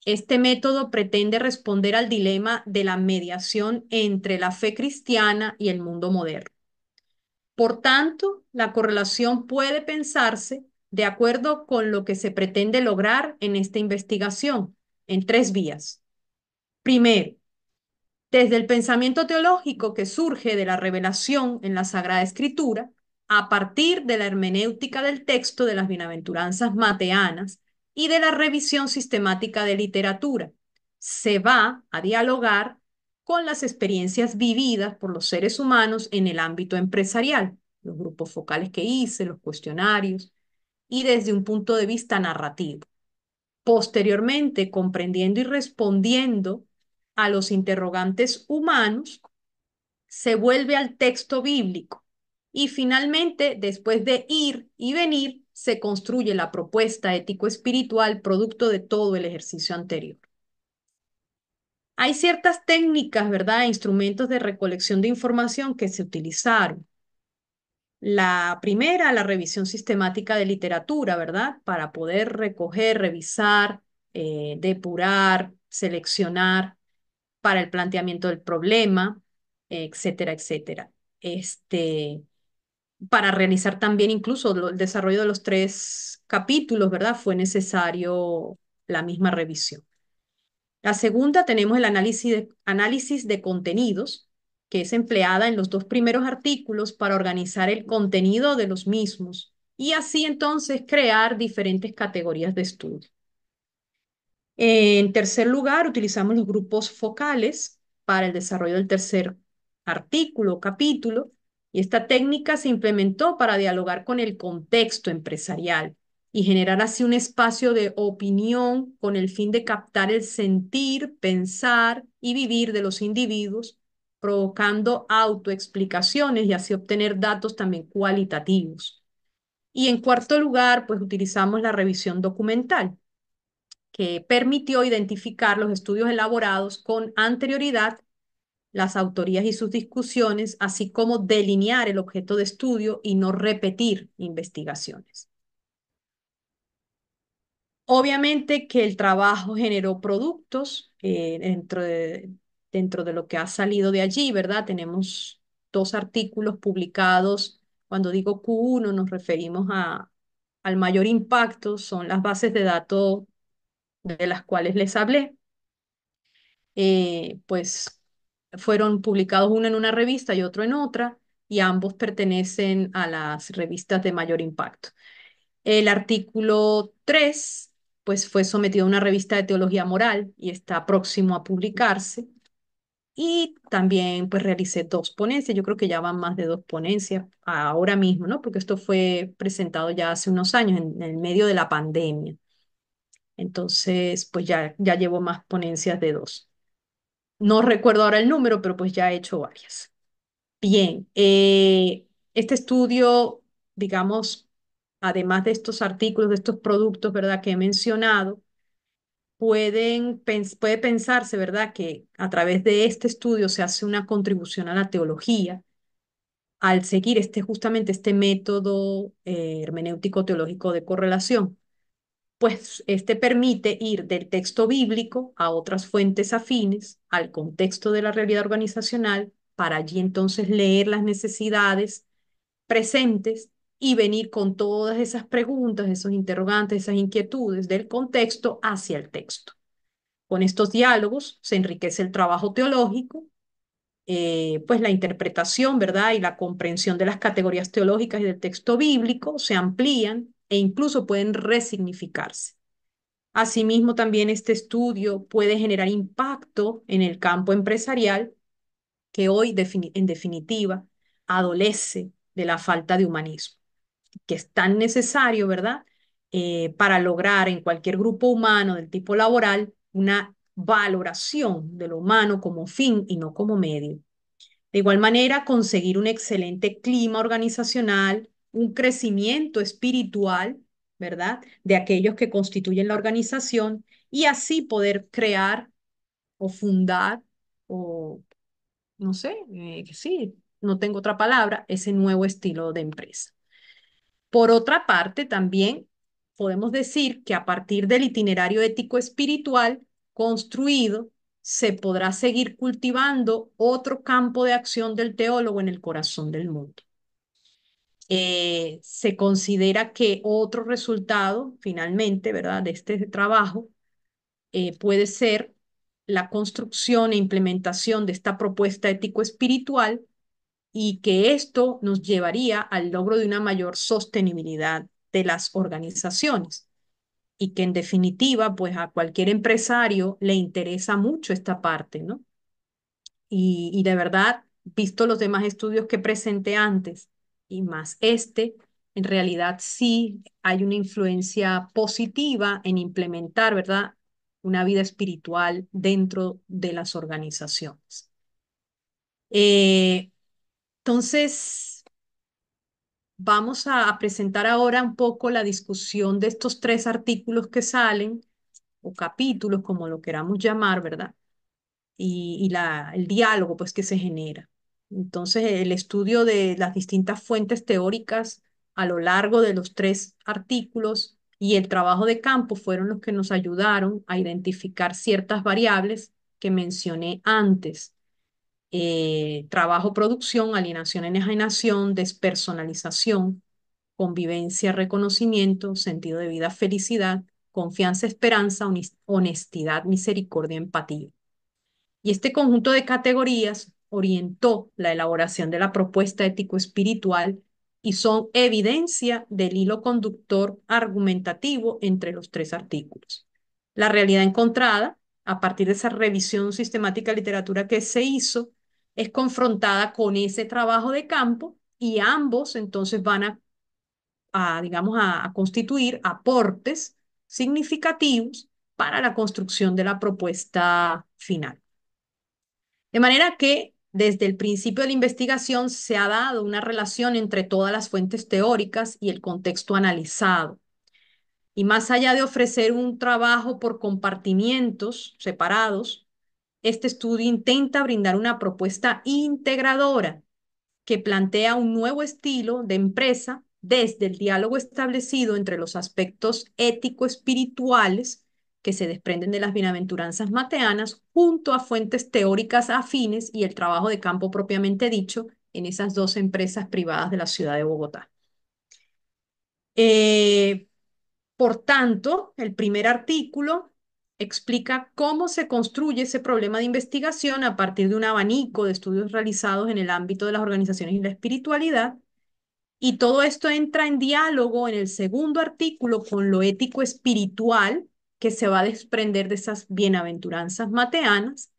Speaker 2: este método pretende responder al dilema de la mediación entre la fe cristiana y el mundo moderno. Por tanto, la correlación puede pensarse de acuerdo con lo que se pretende lograr en esta investigación, en tres vías. Primero, desde el pensamiento teológico que surge de la revelación en la Sagrada Escritura, a partir de la hermenéutica del texto de las bienaventuranzas mateanas y de la revisión sistemática de literatura. Se va a dialogar con las experiencias vividas por los seres humanos en el ámbito empresarial, los grupos focales que hice, los cuestionarios, y desde un punto de vista narrativo. Posteriormente, comprendiendo y respondiendo a los interrogantes humanos, se vuelve al texto bíblico y finalmente, después de ir y venir, se construye la propuesta ético-espiritual producto de todo el ejercicio anterior. Hay ciertas técnicas, ¿verdad?, e instrumentos de recolección de información que se utilizaron. La primera, la revisión sistemática de literatura, ¿verdad? Para poder recoger, revisar, eh, depurar, seleccionar para el planteamiento del problema, etcétera, etcétera. Este, para realizar también incluso el desarrollo de los tres capítulos, ¿verdad? Fue necesario la misma revisión. La segunda tenemos el análisis de, análisis de contenidos, que es empleada en los dos primeros artículos para organizar el contenido de los mismos y así entonces crear diferentes categorías de estudio. En tercer lugar, utilizamos los grupos focales para el desarrollo del tercer artículo o capítulo, y esta técnica se implementó para dialogar con el contexto empresarial y generar así un espacio de opinión con el fin de captar el sentir, pensar y vivir de los individuos, provocando autoexplicaciones y así obtener datos también cualitativos. Y en cuarto lugar, pues utilizamos la revisión documental que permitió identificar los estudios elaborados con anterioridad, las autorías y sus discusiones, así como delinear el objeto de estudio y no repetir investigaciones. Obviamente que el trabajo generó productos eh, dentro, de, dentro de lo que ha salido de allí, ¿verdad? Tenemos dos artículos publicados. Cuando digo Q1 nos referimos a, al mayor impacto, son las bases de datos de las cuales les hablé, eh, pues fueron publicados uno en una revista y otro en otra, y ambos pertenecen a las revistas de mayor impacto. El artículo 3, pues fue sometido a una revista de teología moral y está próximo a publicarse. Y también pues realicé dos ponencias, yo creo que ya van más de dos ponencias ahora mismo, ¿no? Porque esto fue presentado ya hace unos años, en el medio de la pandemia. Entonces, pues ya, ya llevo más ponencias de dos. No recuerdo ahora el número, pero pues ya he hecho varias. Bien, eh, este estudio, digamos, además de estos artículos, de estos productos, ¿verdad?, que he mencionado, pueden, puede pensarse, ¿verdad?, que a través de este estudio se hace una contribución a la teología al seguir este, justamente este método eh, hermenéutico teológico de correlación pues este permite ir del texto bíblico a otras fuentes afines, al contexto de la realidad organizacional, para allí entonces leer las necesidades presentes y venir con todas esas preguntas, esos interrogantes, esas inquietudes del contexto hacia el texto. Con estos diálogos se enriquece el trabajo teológico, eh, pues la interpretación, ¿verdad? Y la comprensión de las categorías teológicas y del texto bíblico se amplían e incluso pueden resignificarse. Asimismo, también este estudio puede generar impacto en el campo empresarial que hoy en definitiva adolece de la falta de humanismo, que es tan necesario, ¿verdad? Eh, para lograr en cualquier grupo humano del tipo laboral una valoración de lo humano como fin y no como medio. De igual manera, conseguir un excelente clima organizacional un crecimiento espiritual, ¿verdad? De aquellos que constituyen la organización y así poder crear o fundar o, no sé, eh, sí, no tengo otra palabra, ese nuevo estilo de empresa. Por otra parte, también podemos decir que a partir del itinerario ético espiritual construido, se podrá seguir cultivando otro campo de acción del teólogo en el corazón del mundo. Eh, se considera que otro resultado, finalmente, ¿verdad?, de este trabajo eh, puede ser la construcción e implementación de esta propuesta ético-espiritual y que esto nos llevaría al logro de una mayor sostenibilidad de las organizaciones y que en definitiva, pues a cualquier empresario le interesa mucho esta parte, ¿no? y de verdad, visto los demás estudios que presenté antes, y más este, en realidad sí hay una influencia positiva en implementar, ¿verdad? Una vida espiritual dentro de las organizaciones. Eh, entonces, vamos a, presentar ahora un poco la discusión de estos tres artículos que salen, o capítulos, como lo queramos llamar, ¿verdad? Y, y la, el diálogo pues que se genera. Entonces, el estudio de las distintas fuentes teóricas a lo largo de los tres artículos y el trabajo de campo fueron los que nos ayudaron a identificar ciertas variables que mencioné antes. Eh, trabajo, producción, alienación, enajenación, despersonalización, convivencia, reconocimiento, sentido de vida, felicidad, confianza, esperanza, honestidad, misericordia, empatía. Y este conjunto de categorías orientó la elaboración de la propuesta ético-espiritual y son evidencia del hilo conductor argumentativo entre los tres artículos. La realidad encontrada, a partir de esa revisión sistemática de literatura que se hizo, es confrontada con ese trabajo de campo y ambos entonces van a, digamos, a constituir aportes significativos para la construcción de la propuesta final. De manera que desde el principio de la investigación se ha dado una relación entre todas las fuentes teóricas y el contexto analizado. Y más allá de ofrecer un trabajo por compartimientos separados, este estudio intenta brindar una propuesta integradora que plantea un nuevo estilo de empresa desde el diálogo establecido entre los aspectos ético-espirituales que se desprenden de las bienaventuranzas mateanas junto a fuentes teóricas afines y el trabajo de campo propiamente dicho en esas dos empresas privadas de la ciudad de Bogotá. Eh, por tanto, el primer artículo explica cómo se construye ese problema de investigación a partir de un abanico de estudios realizados en el ámbito de las organizaciones y la espiritualidad. Y todo esto entra en diálogo en el segundo artículo con lo ético espiritual, que se va a desprender de esas bienaventuranzas mateanas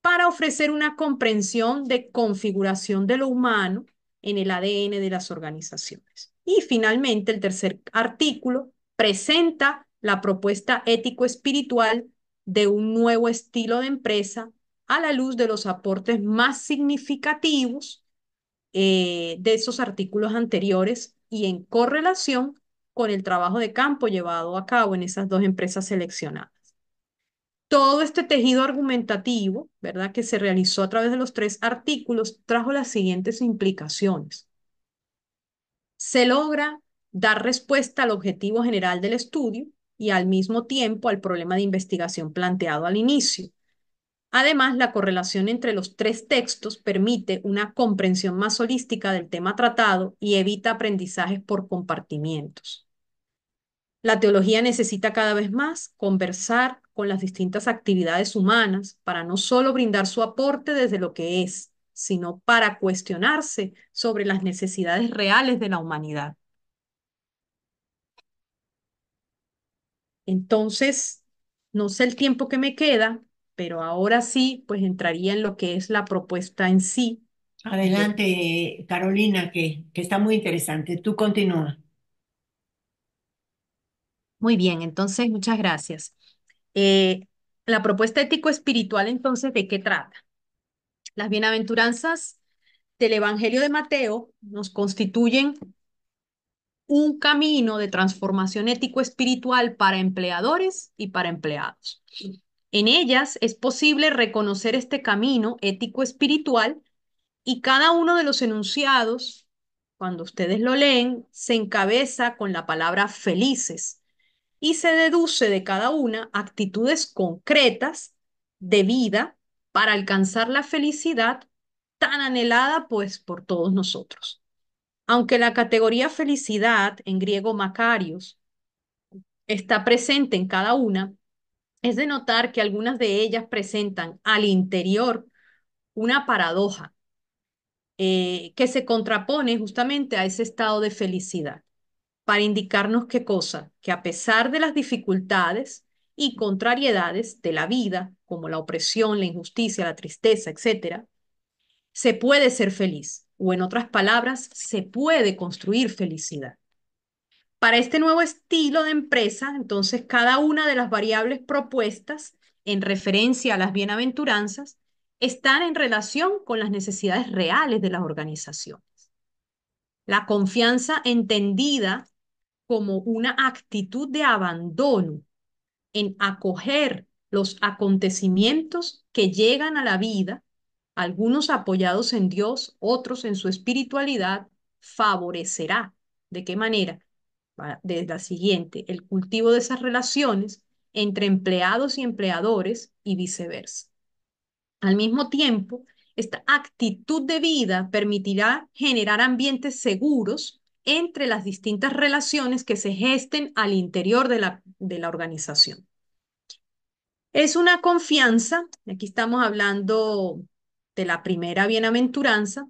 Speaker 2: para ofrecer una comprensión de configuración de lo humano en el ADN de las organizaciones. Y finalmente, el tercer artículo presenta la propuesta ético-espiritual de un nuevo estilo de empresa a la luz de los aportes más significativos eh, de esos artículos anteriores y en correlación con el trabajo de campo llevado a cabo en esas dos empresas seleccionadas. Todo este tejido argumentativo, ¿verdad?, que se realizó a través de los tres artículos, trajo las siguientes implicaciones. Se logra dar respuesta al objetivo general del estudio y al mismo tiempo al problema de investigación planteado al inicio. Además, la correlación entre los tres textos permite una comprensión más holística del tema tratado y evita aprendizajes por compartimientos. La teología necesita cada vez más conversar con las distintas actividades humanas para no solo brindar su aporte desde lo que es, sino para cuestionarse sobre las necesidades reales de la humanidad. Entonces, no sé el tiempo que me queda, pero ahora sí, pues entraría en lo que es la propuesta en sí.
Speaker 3: Adelante, Carolina, que, que está muy interesante. Tú continúa.
Speaker 2: Muy bien, entonces muchas gracias. Eh, la propuesta ético-espiritual, entonces, ¿de qué trata? Las bienaventuranzas del Evangelio de Mateo nos constituyen un camino de transformación ético-espiritual para empleadores y para empleados. En ellas es posible reconocer este camino ético-espiritual y cada uno de los enunciados, cuando ustedes lo leen, se encabeza con la palabra felices y se deduce de cada una actitudes concretas de vida para alcanzar la felicidad tan anhelada pues por todos nosotros. Aunque la categoría felicidad en griego Macarios está presente en cada una, es de notar que algunas de ellas presentan al interior una paradoja eh, que se contrapone justamente a ese estado de felicidad para indicarnos qué cosa, que a pesar de las dificultades y contrariedades de la vida, como la opresión, la injusticia, la tristeza, etc., se puede ser feliz, o en otras palabras, se puede construir felicidad. Para este nuevo estilo de empresa, entonces cada una de las variables propuestas en referencia a las bienaventuranzas están en relación con las necesidades reales de las organizaciones. La confianza entendida como una actitud de abandono en acoger los acontecimientos que llegan a la vida, algunos apoyados en Dios, otros en su espiritualidad, favorecerá. ¿De qué manera? Desde la siguiente, el cultivo de esas relaciones entre empleados y empleadores y viceversa. Al mismo tiempo, esta actitud de vida permitirá generar ambientes seguros entre las distintas relaciones que se gesten al interior de la, de la organización. Es una confianza, aquí estamos hablando de la primera bienaventuranza,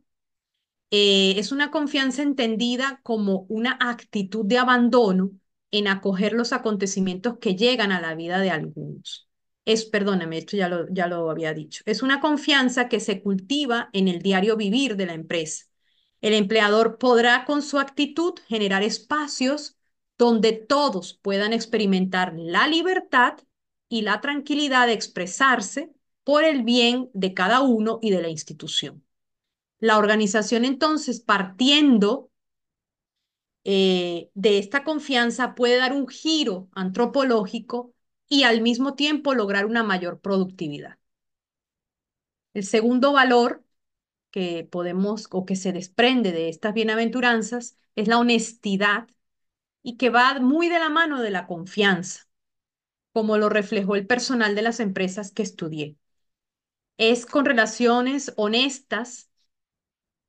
Speaker 2: eh, es una confianza entendida como una actitud de abandono en acoger los acontecimientos que llegan a la vida de algunos. Es, perdóname, esto ya lo, ya lo había dicho. Es una confianza que se cultiva en el diario vivir de la empresa el empleador podrá con su actitud generar espacios donde todos puedan experimentar la libertad y la tranquilidad de expresarse por el bien de cada uno y de la institución. La organización entonces, partiendo eh, de esta confianza, puede dar un giro antropológico y al mismo tiempo lograr una mayor productividad. El segundo valor que podemos o que se desprende de estas bienaventuranzas es la honestidad y que va muy de la mano de la confianza, como lo reflejó el personal de las empresas que estudié. Es con relaciones honestas,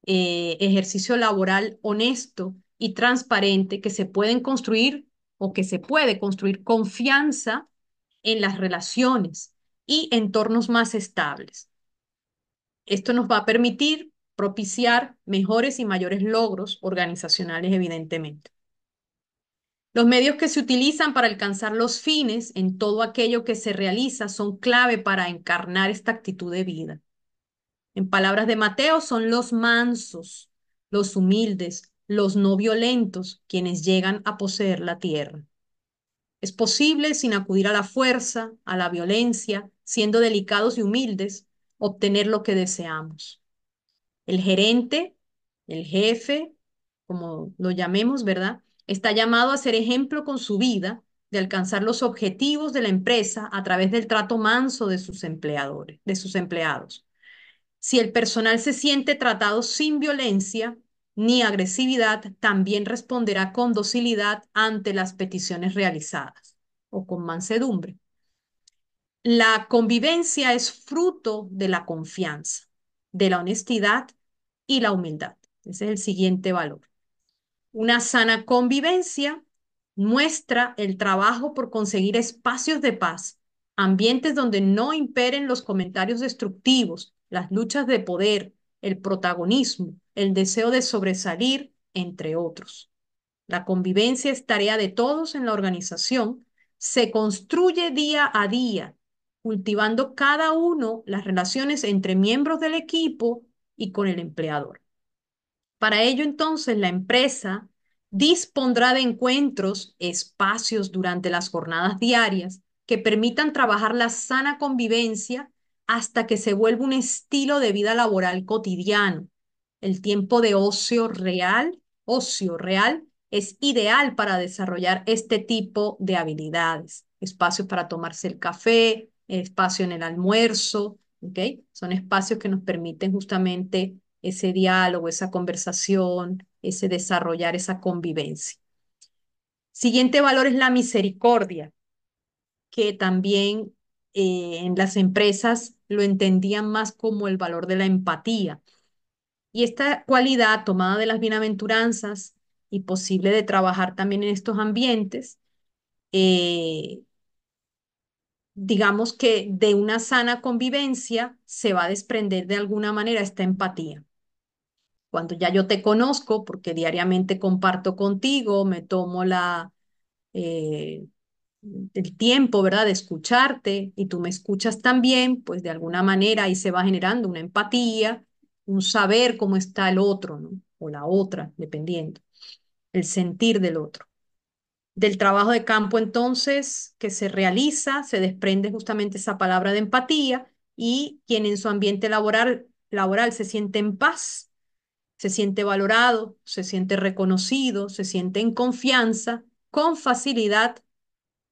Speaker 2: eh, ejercicio laboral honesto y transparente que se pueden construir o que se puede construir confianza en las relaciones y entornos más estables. Esto nos va a permitir propiciar mejores y mayores logros organizacionales, evidentemente. Los medios que se utilizan para alcanzar los fines en todo aquello que se realiza son clave para encarnar esta actitud de vida. En palabras de Mateo, son los mansos, los humildes, los no violentos quienes llegan a poseer la tierra. Es posible, sin acudir a la fuerza, a la violencia, siendo delicados y humildes, obtener lo que deseamos. El gerente, el jefe, como lo llamemos, ¿verdad? Está llamado a ser ejemplo con su vida de alcanzar los objetivos de la empresa a través del trato manso de sus empleadores, de sus empleados. Si el personal se siente tratado sin violencia ni agresividad, también responderá con docilidad ante las peticiones realizadas o con mansedumbre la convivencia es fruto de la confianza, de la honestidad y la humildad. Ese es el siguiente valor. Una sana convivencia muestra el trabajo por conseguir espacios de paz, ambientes donde no imperen los comentarios destructivos, las luchas de poder, el protagonismo, el deseo de sobresalir, entre otros. La convivencia es tarea de todos en la organización, se construye día a día cultivando cada uno las relaciones entre miembros del equipo y con el empleador. Para ello, entonces, la empresa dispondrá de encuentros, espacios durante las jornadas diarias que permitan trabajar la sana convivencia hasta que se vuelva un estilo de vida laboral cotidiano. El tiempo de ocio real, ocio real, es ideal para desarrollar este tipo de habilidades. Espacios para tomarse el café, espacio en el almuerzo, ¿ok? Son espacios que nos permiten justamente ese diálogo, esa conversación, ese desarrollar esa convivencia. Siguiente valor es la misericordia, que también eh, en las empresas lo entendían más como el valor de la empatía. Y esta cualidad tomada de las bienaventuranzas y posible de trabajar también en estos ambientes, eh, digamos que de una sana convivencia se va a desprender de alguna manera esta empatía. Cuando ya yo te conozco, porque diariamente comparto contigo, me tomo la, eh, el tiempo, ¿verdad?, de escucharte y tú me escuchas también, pues de alguna manera ahí se va generando una empatía, un saber cómo está el otro, O la otra, dependiendo, el sentir del otro. Del trabajo de campo entonces que se realiza se desprende justamente esa palabra de empatía y quien en su ambiente laboral, laboral se siente en paz, se siente valorado, se siente reconocido, se siente en confianza, con facilidad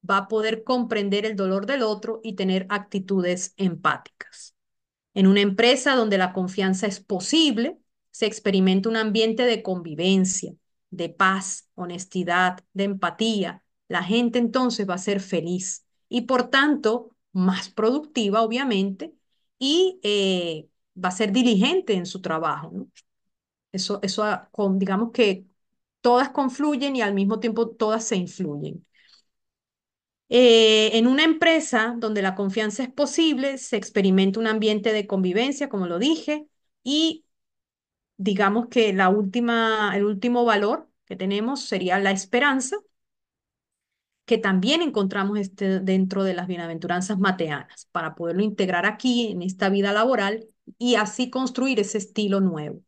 Speaker 2: va a poder comprender el dolor del otro y tener actitudes empáticas. En una empresa donde la confianza es posible, se experimenta un ambiente de convivencia, de paz, honestidad, de empatía, la gente entonces va a ser feliz y por tanto más productiva, obviamente, y eh, va a ser diligente en su trabajo. Eso, eso ah, con, digamos que todas confluyen y al mismo tiempo todas se influyen. Eh, en una empresa donde la confianza es posible, se experimenta un ambiente de convivencia, como lo dije, y digamos que la última, el último valor que tenemos sería la esperanza, que también encontramos este, dentro de las bienaventuranzas mateanas, para poderlo integrar aquí en esta vida laboral y así construir ese estilo nuevo.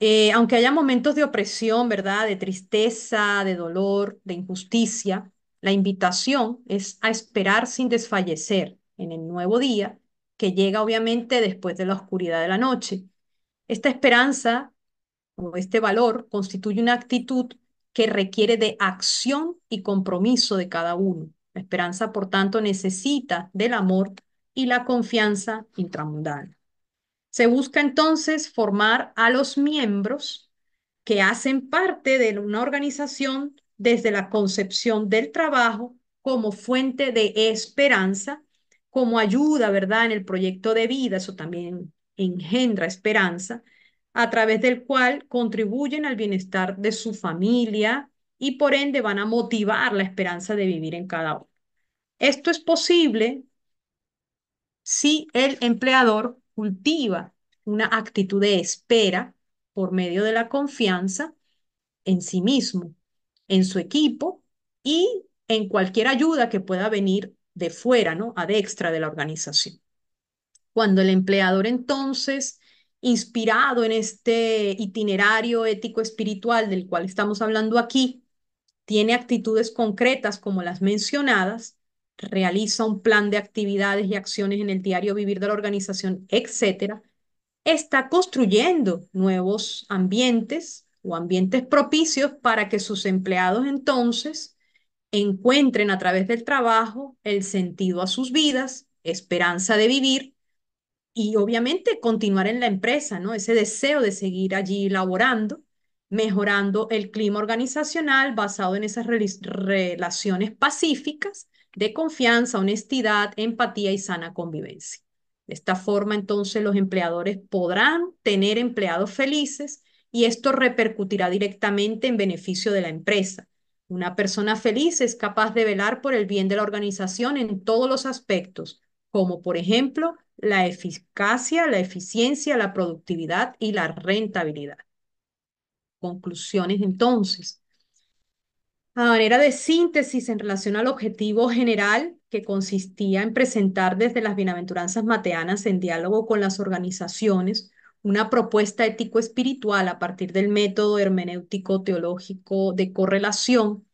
Speaker 2: Eh, aunque haya momentos de opresión, ¿verdad? De tristeza, de dolor, de injusticia, la invitación es a esperar sin desfallecer en el nuevo día, que llega obviamente después de la oscuridad de la noche esta esperanza o este valor constituye una actitud que requiere de acción y compromiso de cada uno. La esperanza, por tanto, necesita del amor y la confianza intramundana. Se busca entonces formar a los miembros que hacen parte de una organización desde la concepción del trabajo como fuente de esperanza, como ayuda, ¿verdad?, en el proyecto de vida. Eso también engendra esperanza, a través del cual contribuyen al bienestar de su familia y por ende van a motivar la esperanza de vivir en cada uno. Esto es posible si el empleador cultiva una actitud de espera por medio de la confianza en sí mismo, en su equipo y en cualquier ayuda que pueda venir de fuera, ¿no? Ad extra de la organización. Cuando el empleador entonces, inspirado en este itinerario ético-espiritual del cual estamos hablando aquí, tiene actitudes concretas como las mencionadas, realiza un plan de actividades y acciones en el diario vivir de la organización, etcétera, está construyendo nuevos ambientes o ambientes propicios para que sus empleados entonces encuentren a través del trabajo el sentido a sus vidas, esperanza de vivir y obviamente continuar en la empresa, ¿no? Ese deseo de seguir allí laborando, mejorando el clima organizacional basado en esas relaciones pacíficas de confianza, honestidad, empatía y sana convivencia. De esta forma, entonces, los empleadores podrán tener empleados felices y esto repercutirá directamente en beneficio de la empresa. Una persona feliz es capaz de velar por el bien de la organización en todos los aspectos, como por ejemplo la eficacia, la eficiencia, la productividad y la rentabilidad. Conclusiones entonces. A manera de síntesis en relación al objetivo general que consistía en presentar desde las bienaventuranzas mateanas en diálogo con las organizaciones una propuesta ético-espiritual a partir del método hermenéutico-teológico de correlación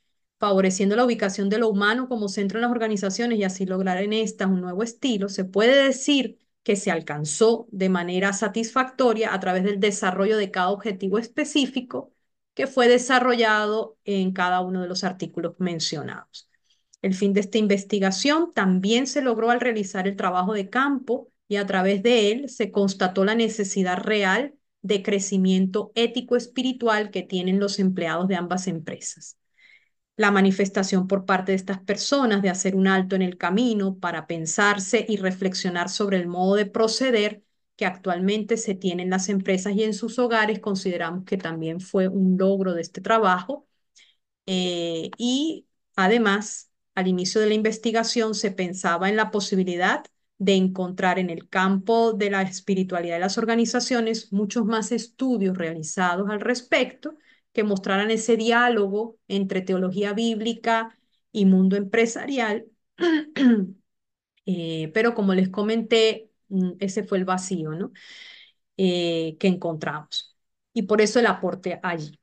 Speaker 2: favoreciendo la ubicación de lo humano como centro en las organizaciones y así lograr en estas un nuevo estilo, se puede decir que se alcanzó de manera satisfactoria a través del desarrollo de cada objetivo específico que fue desarrollado en cada uno de los artículos mencionados. El fin de esta investigación también se logró al realizar el trabajo de campo y a través de él se constató la necesidad real de crecimiento ético-espiritual que tienen los empleados de ambas empresas la manifestación por parte de estas personas de hacer un alto en el camino para pensarse y reflexionar sobre el modo de proceder que actualmente se tiene en las empresas y en sus hogares, consideramos que también fue un logro de este trabajo. Eh, y además, al inicio de la investigación se pensaba en la posibilidad de encontrar en el campo de la espiritualidad de las organizaciones muchos más estudios realizados al respecto que mostraran ese diálogo entre teología bíblica y mundo empresarial. Eh, pero como les comenté, mm, ese fue el vacío ¿no? Eh, que encontramos. Y por eso el aporte allí.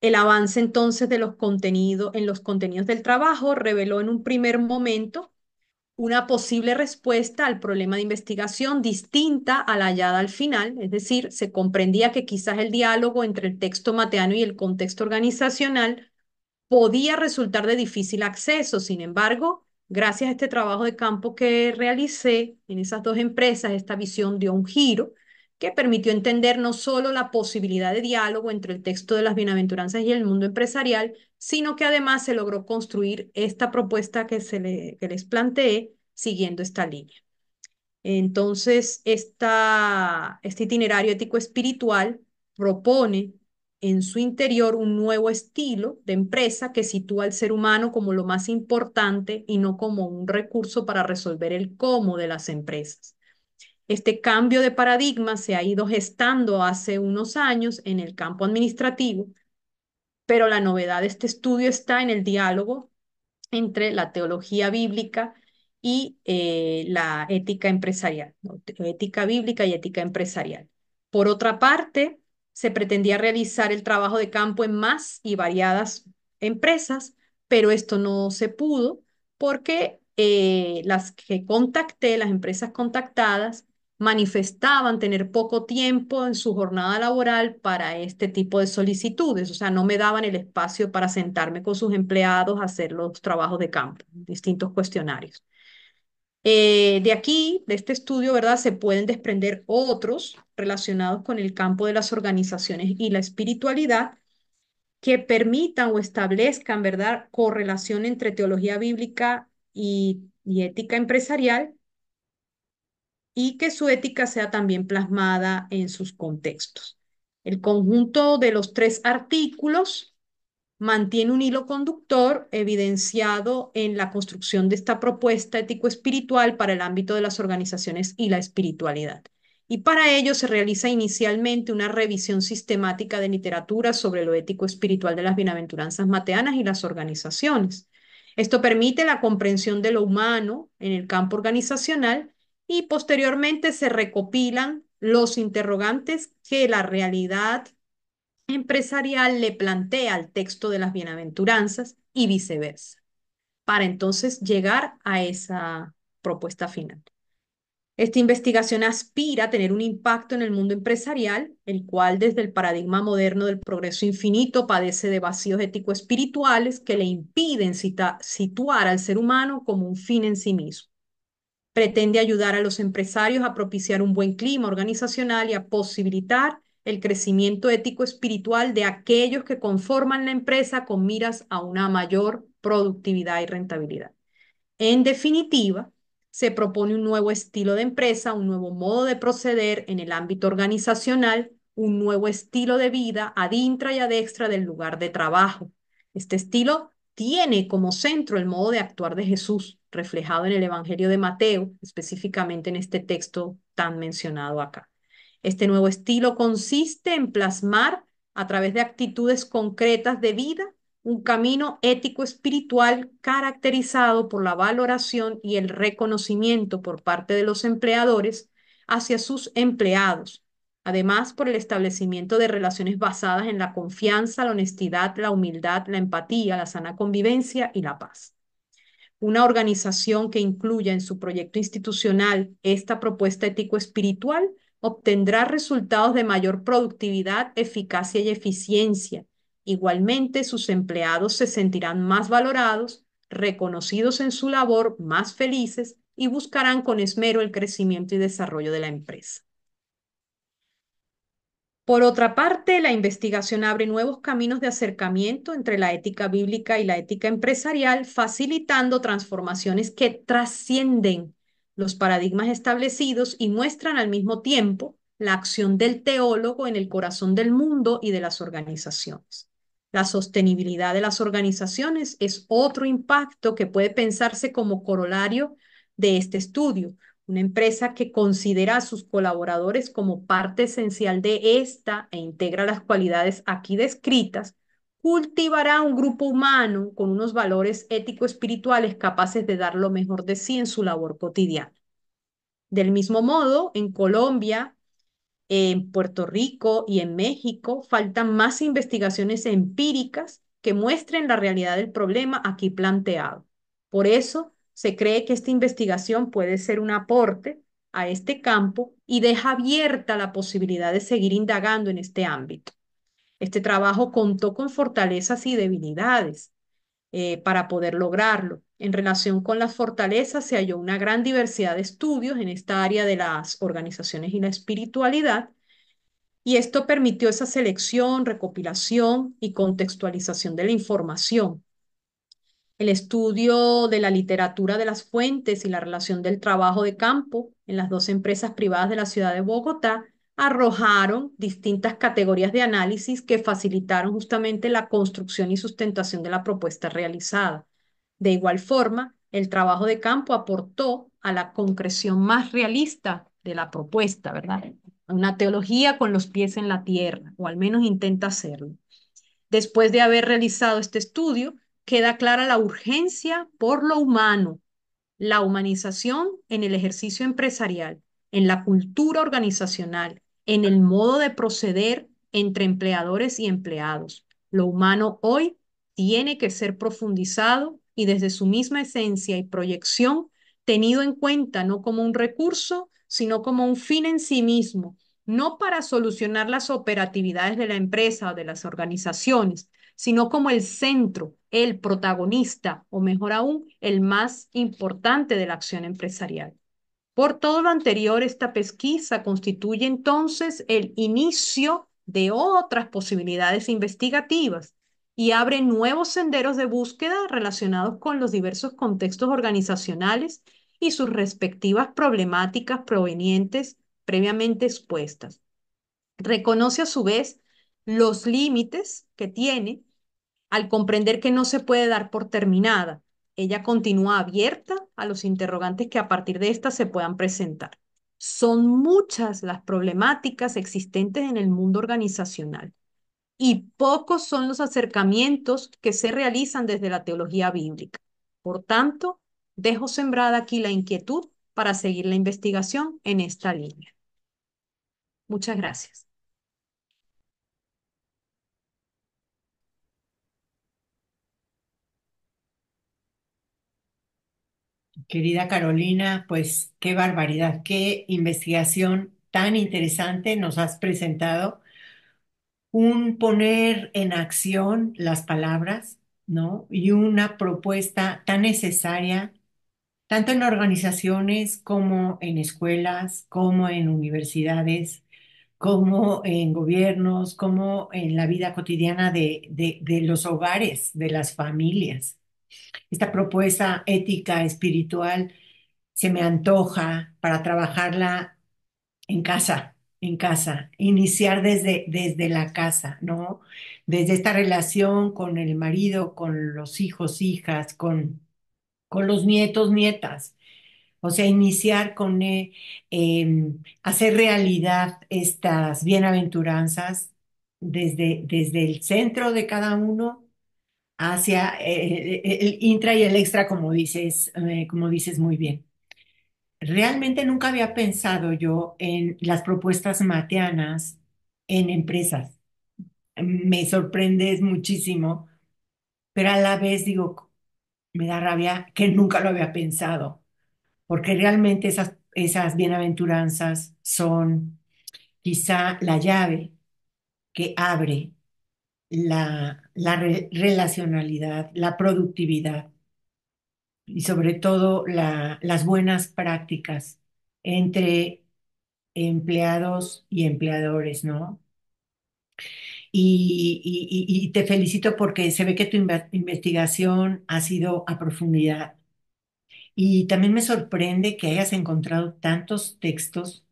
Speaker 2: El avance entonces de los contenidos en los contenidos del trabajo reveló en un primer momento una posible respuesta al problema de investigación distinta a la hallada al final, es decir, se comprendía que quizás el diálogo entre el texto mateano y el contexto organizacional podía resultar de difícil acceso, sin embargo, gracias a este trabajo de campo que realicé en esas dos empresas, esta visión dio un giro que permitió entender no solo la posibilidad de diálogo entre el texto de las bienaventuranzas y el mundo empresarial, sino que además se logró construir esta propuesta que, se les planteé siguiendo esta línea. Entonces, esta, este itinerario ético-espiritual propone en su interior un nuevo estilo de empresa que sitúa al ser humano como lo más importante y no como un recurso para resolver el cómo de las empresas. Este cambio de paradigma se ha ido gestando hace unos años en el campo administrativo, pero la novedad de este estudio está en el diálogo entre la teología bíblica y eh, la ética empresarial, ética bíblica y ética empresarial. Por otra parte, se pretendía realizar el trabajo de campo en más y variadas empresas, pero esto no se pudo porque eh, las que contacté, las empresas contactadas, manifestaban tener poco tiempo en su jornada laboral para este tipo de solicitudes, o sea, no me daban el espacio para sentarme con sus empleados a hacer los trabajos de campo, distintos cuestionarios. Eh, de aquí, de este estudio, ¿verdad? Se pueden desprender otros relacionados con el campo de las organizaciones y la espiritualidad que permitan o establezcan, ¿verdad?, correlación entre teología bíblica y, y ética empresarial y que su ética sea también plasmada en sus contextos. El conjunto de los tres artículos mantiene un hilo conductor evidenciado en la construcción de esta propuesta ético-espiritual para el ámbito de las organizaciones y la espiritualidad. Y para ello se realiza inicialmente una revisión sistemática de literatura sobre lo ético-espiritual de las bienaventuranzas mateanas y las organizaciones. Esto permite la comprensión de lo humano en el campo organizacional y posteriormente se recopilan los interrogantes que la realidad empresarial le plantea al texto de las bienaventuranzas y viceversa, para entonces llegar a esa propuesta final. Esta investigación aspira a tener un impacto en el mundo empresarial, el cual desde el paradigma moderno del progreso infinito padece de vacíos ético-espirituales que le impiden situar al ser humano como un fin en sí mismo. Pretende ayudar a los empresarios a propiciar un buen clima organizacional y a posibilitar el crecimiento ético espiritual de aquellos que conforman la empresa con miras a una mayor productividad y rentabilidad. En definitiva, se propone un nuevo estilo de empresa, un nuevo modo de proceder en el ámbito organizacional, un nuevo estilo de vida ad intra y ad extra del lugar de trabajo. Este estilo tiene como centro el modo de actuar de Jesús, reflejado en el Evangelio de Mateo, específicamente en este texto tan mencionado acá. Este nuevo estilo consiste en plasmar a través de actitudes concretas de vida un camino ético-espiritual caracterizado por la valoración y el reconocimiento por parte de los empleadores hacia sus empleados, Además, por el establecimiento de relaciones basadas en la confianza, la honestidad, la humildad, la empatía, la sana convivencia y la paz. Una organización que incluya en su proyecto institucional esta propuesta ético-espiritual obtendrá resultados de mayor productividad, eficacia y eficiencia. Igualmente, sus empleados se sentirán más valorados, reconocidos en su labor, más felices y buscarán con esmero el crecimiento y desarrollo de la empresa. Por otra parte, la investigación abre nuevos caminos de acercamiento entre la ética bíblica y la ética empresarial, facilitando transformaciones que trascienden los paradigmas establecidos y muestran al mismo tiempo la acción del teólogo en el corazón del mundo y de las organizaciones. La sostenibilidad de las organizaciones es otro impacto que puede pensarse como corolario de este estudio, una empresa que considera a sus colaboradores como parte esencial de esta e integra las cualidades aquí descritas, cultivará un grupo humano con unos valores ético-espirituales capaces de dar lo mejor de sí en su labor cotidiana. Del mismo modo, en Colombia, en Puerto Rico y en México faltan más investigaciones empíricas que muestren la realidad del problema aquí planteado. Por eso, se cree que esta investigación puede ser un aporte a este campo y deja abierta la posibilidad de seguir indagando en este ámbito. Este trabajo contó con fortalezas y debilidades eh, para poder lograrlo. En relación con las fortalezas, se halló una gran diversidad de estudios en esta área de las organizaciones y la espiritualidad, y esto permitió esa selección, recopilación y contextualización de la información el estudio de la literatura de las fuentes y la relación del trabajo de campo en las dos empresas privadas de la ciudad de Bogotá arrojaron distintas categorías de análisis que facilitaron justamente la construcción y sustentación de la propuesta realizada. De igual forma, el trabajo de campo aportó a la concreción más realista de la propuesta, ¿verdad? Una teología con los pies en la tierra, o al menos intenta hacerlo. Después de haber realizado este estudio, queda clara la urgencia por lo humano, la humanización en el ejercicio empresarial, en la cultura organizacional, en el modo de proceder entre empleadores y empleados. Lo humano hoy tiene que ser profundizado y desde su misma esencia y proyección tenido en cuenta no como un recurso, sino como un fin en sí mismo, no para solucionar las operatividades de la empresa o de las organizaciones, sino como el centro el protagonista o mejor aún, el más importante de la acción empresarial. Por todo lo anterior, esta pesquisa constituye entonces el inicio de otras posibilidades investigativas y abre nuevos senderos de búsqueda relacionados con los diversos contextos organizacionales y sus respectivas problemáticas provenientes previamente expuestas. Reconoce a su vez los límites que tiene al comprender que no se puede dar por terminada. Ella continúa abierta a los interrogantes que a partir de esta se puedan presentar. Son muchas las problemáticas existentes en el mundo organizacional y pocos son los acercamientos que se realizan desde la teología bíblica. Por tanto, dejo sembrada aquí la inquietud para seguir la investigación en esta línea. Muchas gracias.
Speaker 3: Querida Carolina, pues qué barbaridad, qué investigación tan interesante nos has presentado. Un poner en acción las palabras, ¿no? Y una propuesta tan necesaria, tanto en organizaciones como en escuelas, como en universidades, como en gobiernos, como en la vida cotidiana de, de los hogares, de las familias. Esta propuesta ética, espiritual, se me antoja para trabajarla en casa, en casa, iniciar desde, desde la casa, ¿no? Desde esta relación con el marido, con los hijos, hijas, con, con los nietos, nietas. O sea, iniciar con eh, em, hacer realidad estas bienaventuranzas desde, desde el centro de cada uno hacia eh, eh, el intra y el extra, como dices, eh, como dices muy bien. Realmente nunca había pensado yo en las propuestas mateanas en empresas. Me sorprendes muchísimo, pero a la vez digo, me da rabia que nunca lo había pensado, porque realmente esas, esas bienaventuranzas son quizá la llave que abre la, relacionalidad, la productividad y sobre todo las buenas prácticas entre empleados y empleadores, ¿no? Y, te felicito porque se ve que tu investigación ha sido a profundidad. Y también me sorprende que hayas encontrado tantos textos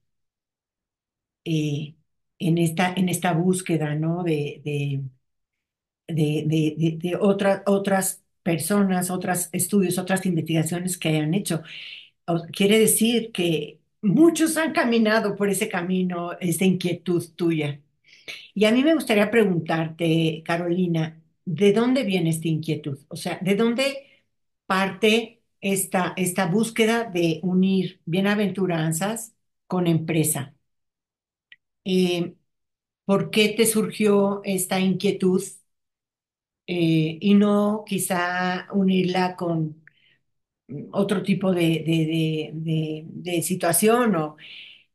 Speaker 3: eh, en, esta, en esta búsqueda, ¿no? de, de, de, de otras personas, otros estudios, otras investigaciones que hayan hecho. Quiere decir que muchos han caminado por ese camino, esa inquietud tuya. Y a mí me gustaría preguntarte, Carolina, ¿de dónde viene esta inquietud? O sea, ¿de dónde parte esta, esta búsqueda de unir bienaventuranzas con empresa? Eh, ¿Por qué te surgió esta inquietud eh, y no quizá unirla con otro tipo de, situación. O,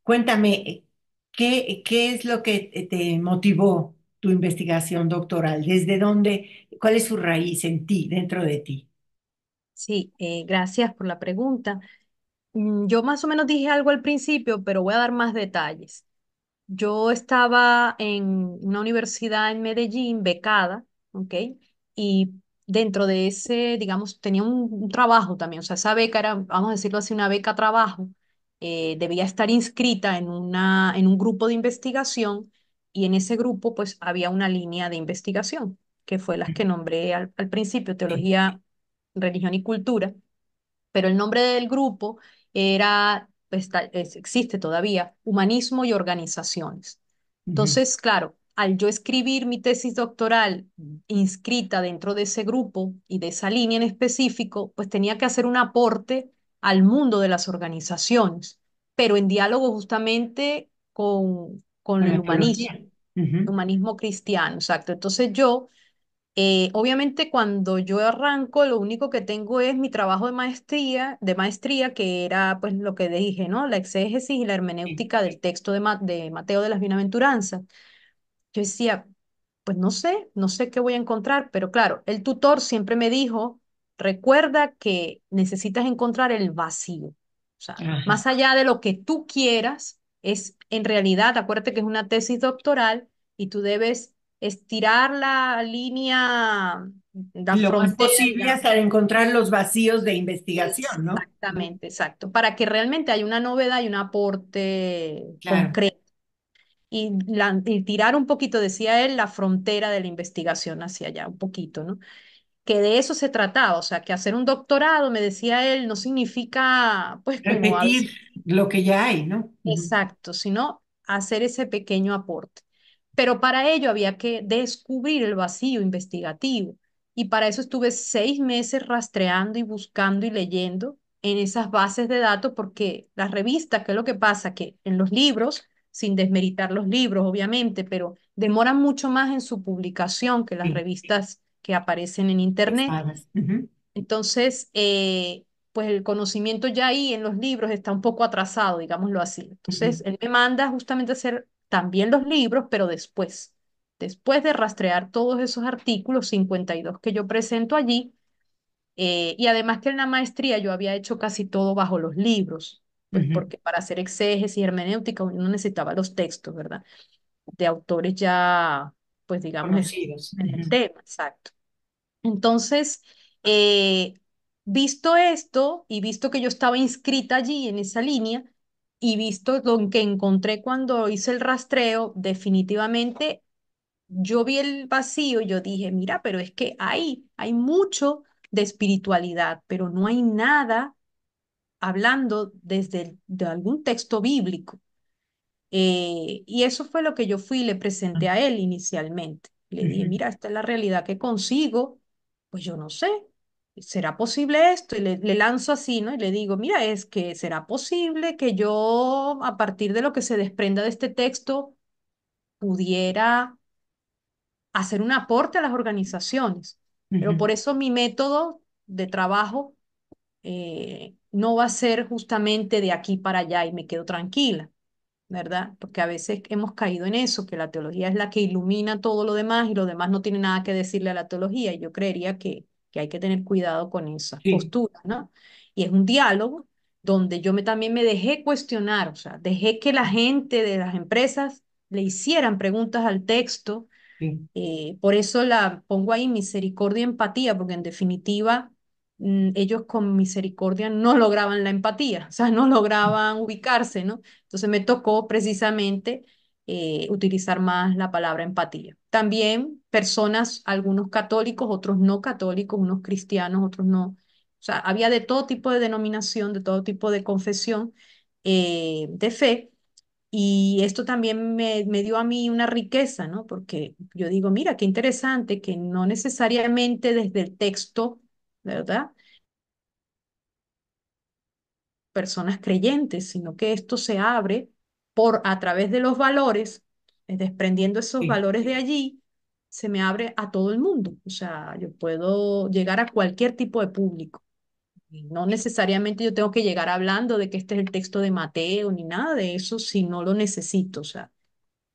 Speaker 3: cuéntame, ¿qué, es lo que te motivó tu investigación doctoral? ¿Desde dónde? ¿Cuál es su raíz en ti, dentro de ti?
Speaker 2: Sí, eh, gracias por la pregunta. Mm, yo más o menos dije algo al principio, pero voy a dar más detalles. Yo estaba en una universidad en Medellín, becada, ¿ok? Y dentro de ese, digamos, tenía un, trabajo también, o sea, esa beca era, vamos a decirlo así, una beca trabajo, eh, debía estar inscrita en, una, en un grupo de investigación y en ese grupo pues había una línea de investigación, que fue las que nombré al, principio, teología, religión y cultura, pero el nombre del grupo era, pues, existe todavía, humanismo y organizaciones. Entonces, claro, al yo escribir mi tesis doctoral inscrita dentro de ese grupo y de esa línea en específico, pues tenía que hacer un aporte al mundo de las organizaciones, pero en diálogo justamente con, con el humanismo, el humanismo cristiano, exacto. Entonces yo, eh, obviamente cuando yo arranco, lo único que tengo es mi trabajo de maestría, de maestría que era pues lo que dije, ¿no? La exégesis y la hermenéutica del texto de, de Mateo de las Bienaventuranzas yo decía, pues no sé, no sé qué voy a encontrar, pero claro, el tutor siempre me dijo, recuerda que necesitas encontrar el vacío. O sea, más allá de lo que tú quieras, es en realidad, acuérdate que es una tesis doctoral y tú debes estirar la línea lo posible hasta encontrar los vacíos de investigación, Exactamente, ¿no? Exactamente, exacto, para que realmente haya una novedad y un aporte concreto y, tirar un poquito, decía él, la frontera de la investigación hacia allá, un poquito, ¿no? que de eso se trataba, o sea, que hacer un doctorado, me decía él, no significa, pues, repetir
Speaker 3: lo que ya hay,
Speaker 2: ¿no? Exacto, sino hacer ese pequeño aporte. Pero para ello había que descubrir el vacío investigativo y para eso estuve seis meses rastreando y buscando y leyendo en esas bases de datos porque las revistas, ¿qué es lo que pasa, que en los libros sin desmeritar los libros, obviamente, pero demoran mucho más en su publicación que las revistas que aparecen en Internet. Entonces, eh, pues el conocimiento ya ahí en los libros está un poco atrasado, digámoslo así. Entonces, él me manda justamente a hacer también los libros, pero después, después de rastrear todos esos artículos 52 que yo presento allí, eh, y además que en la maestría yo había hecho casi todo bajo los libros. Pues, porque para hacer exégesis y hermenéutica uno necesitaba los textos, ¿verdad? De autores ya, pues digamos, en el tema, exacto. Entonces, eh, visto esto y visto que yo estaba inscrita allí en esa línea y visto lo que encontré cuando hice el rastreo, definitivamente yo vi el vacío, yo dije, mira, pero es que hay, hay mucho de espiritualidad, pero no hay nada hablando desde algún texto bíblico. Eh, y eso fue lo que yo fui y le presenté a él inicialmente. Le dije, mira, esta es la realidad que consigo, pues yo no sé, ¿será posible esto? Y le, lanzo así, ¿no? Y le digo, mira, es que será posible que yo, a partir de lo que se desprenda de este texto, pudiera hacer un aporte a las organizaciones. Pero por eso mi método de trabajo eh, no va a ser justamente de aquí para allá y me quedo tranquila, ¿verdad? Porque a veces hemos caído en eso, que la teología es la que ilumina todo lo demás y lo demás no tiene nada que decirle a la teología. Y yo creería que, que hay que tener cuidado con esa postura, ¿no? Y es un diálogo donde yo me, también me dejé cuestionar, o sea, dejé que la gente de las empresas le hicieran preguntas al texto. Eh, por eso la pongo ahí misericordia y empatía, porque en definitiva Mm, ellos con misericordia no lograban la empatía, o sea, no lograban ubicarse, ¿no? Entonces me tocó precisamente eh, utilizar más la palabra empatía. También personas, algunos católicos, otros no católicos, unos cristianos, otros no. O sea, había de todo tipo de denominación, de todo tipo de confesión eh, de fe. Y esto también me, me dio a mí una riqueza, ¿no? Porque yo digo, mira, qué interesante que no necesariamente desde el texto ¿verdad? Personas creyentes, sino que esto se abre por a través de los valores, eh, desprendiendo esos valores de allí, se me abre a todo el mundo. O sea, yo puedo llegar a cualquier tipo de público. no necesariamente yo tengo que llegar hablando de que este es el texto de Mateo ni nada de eso si no lo necesito.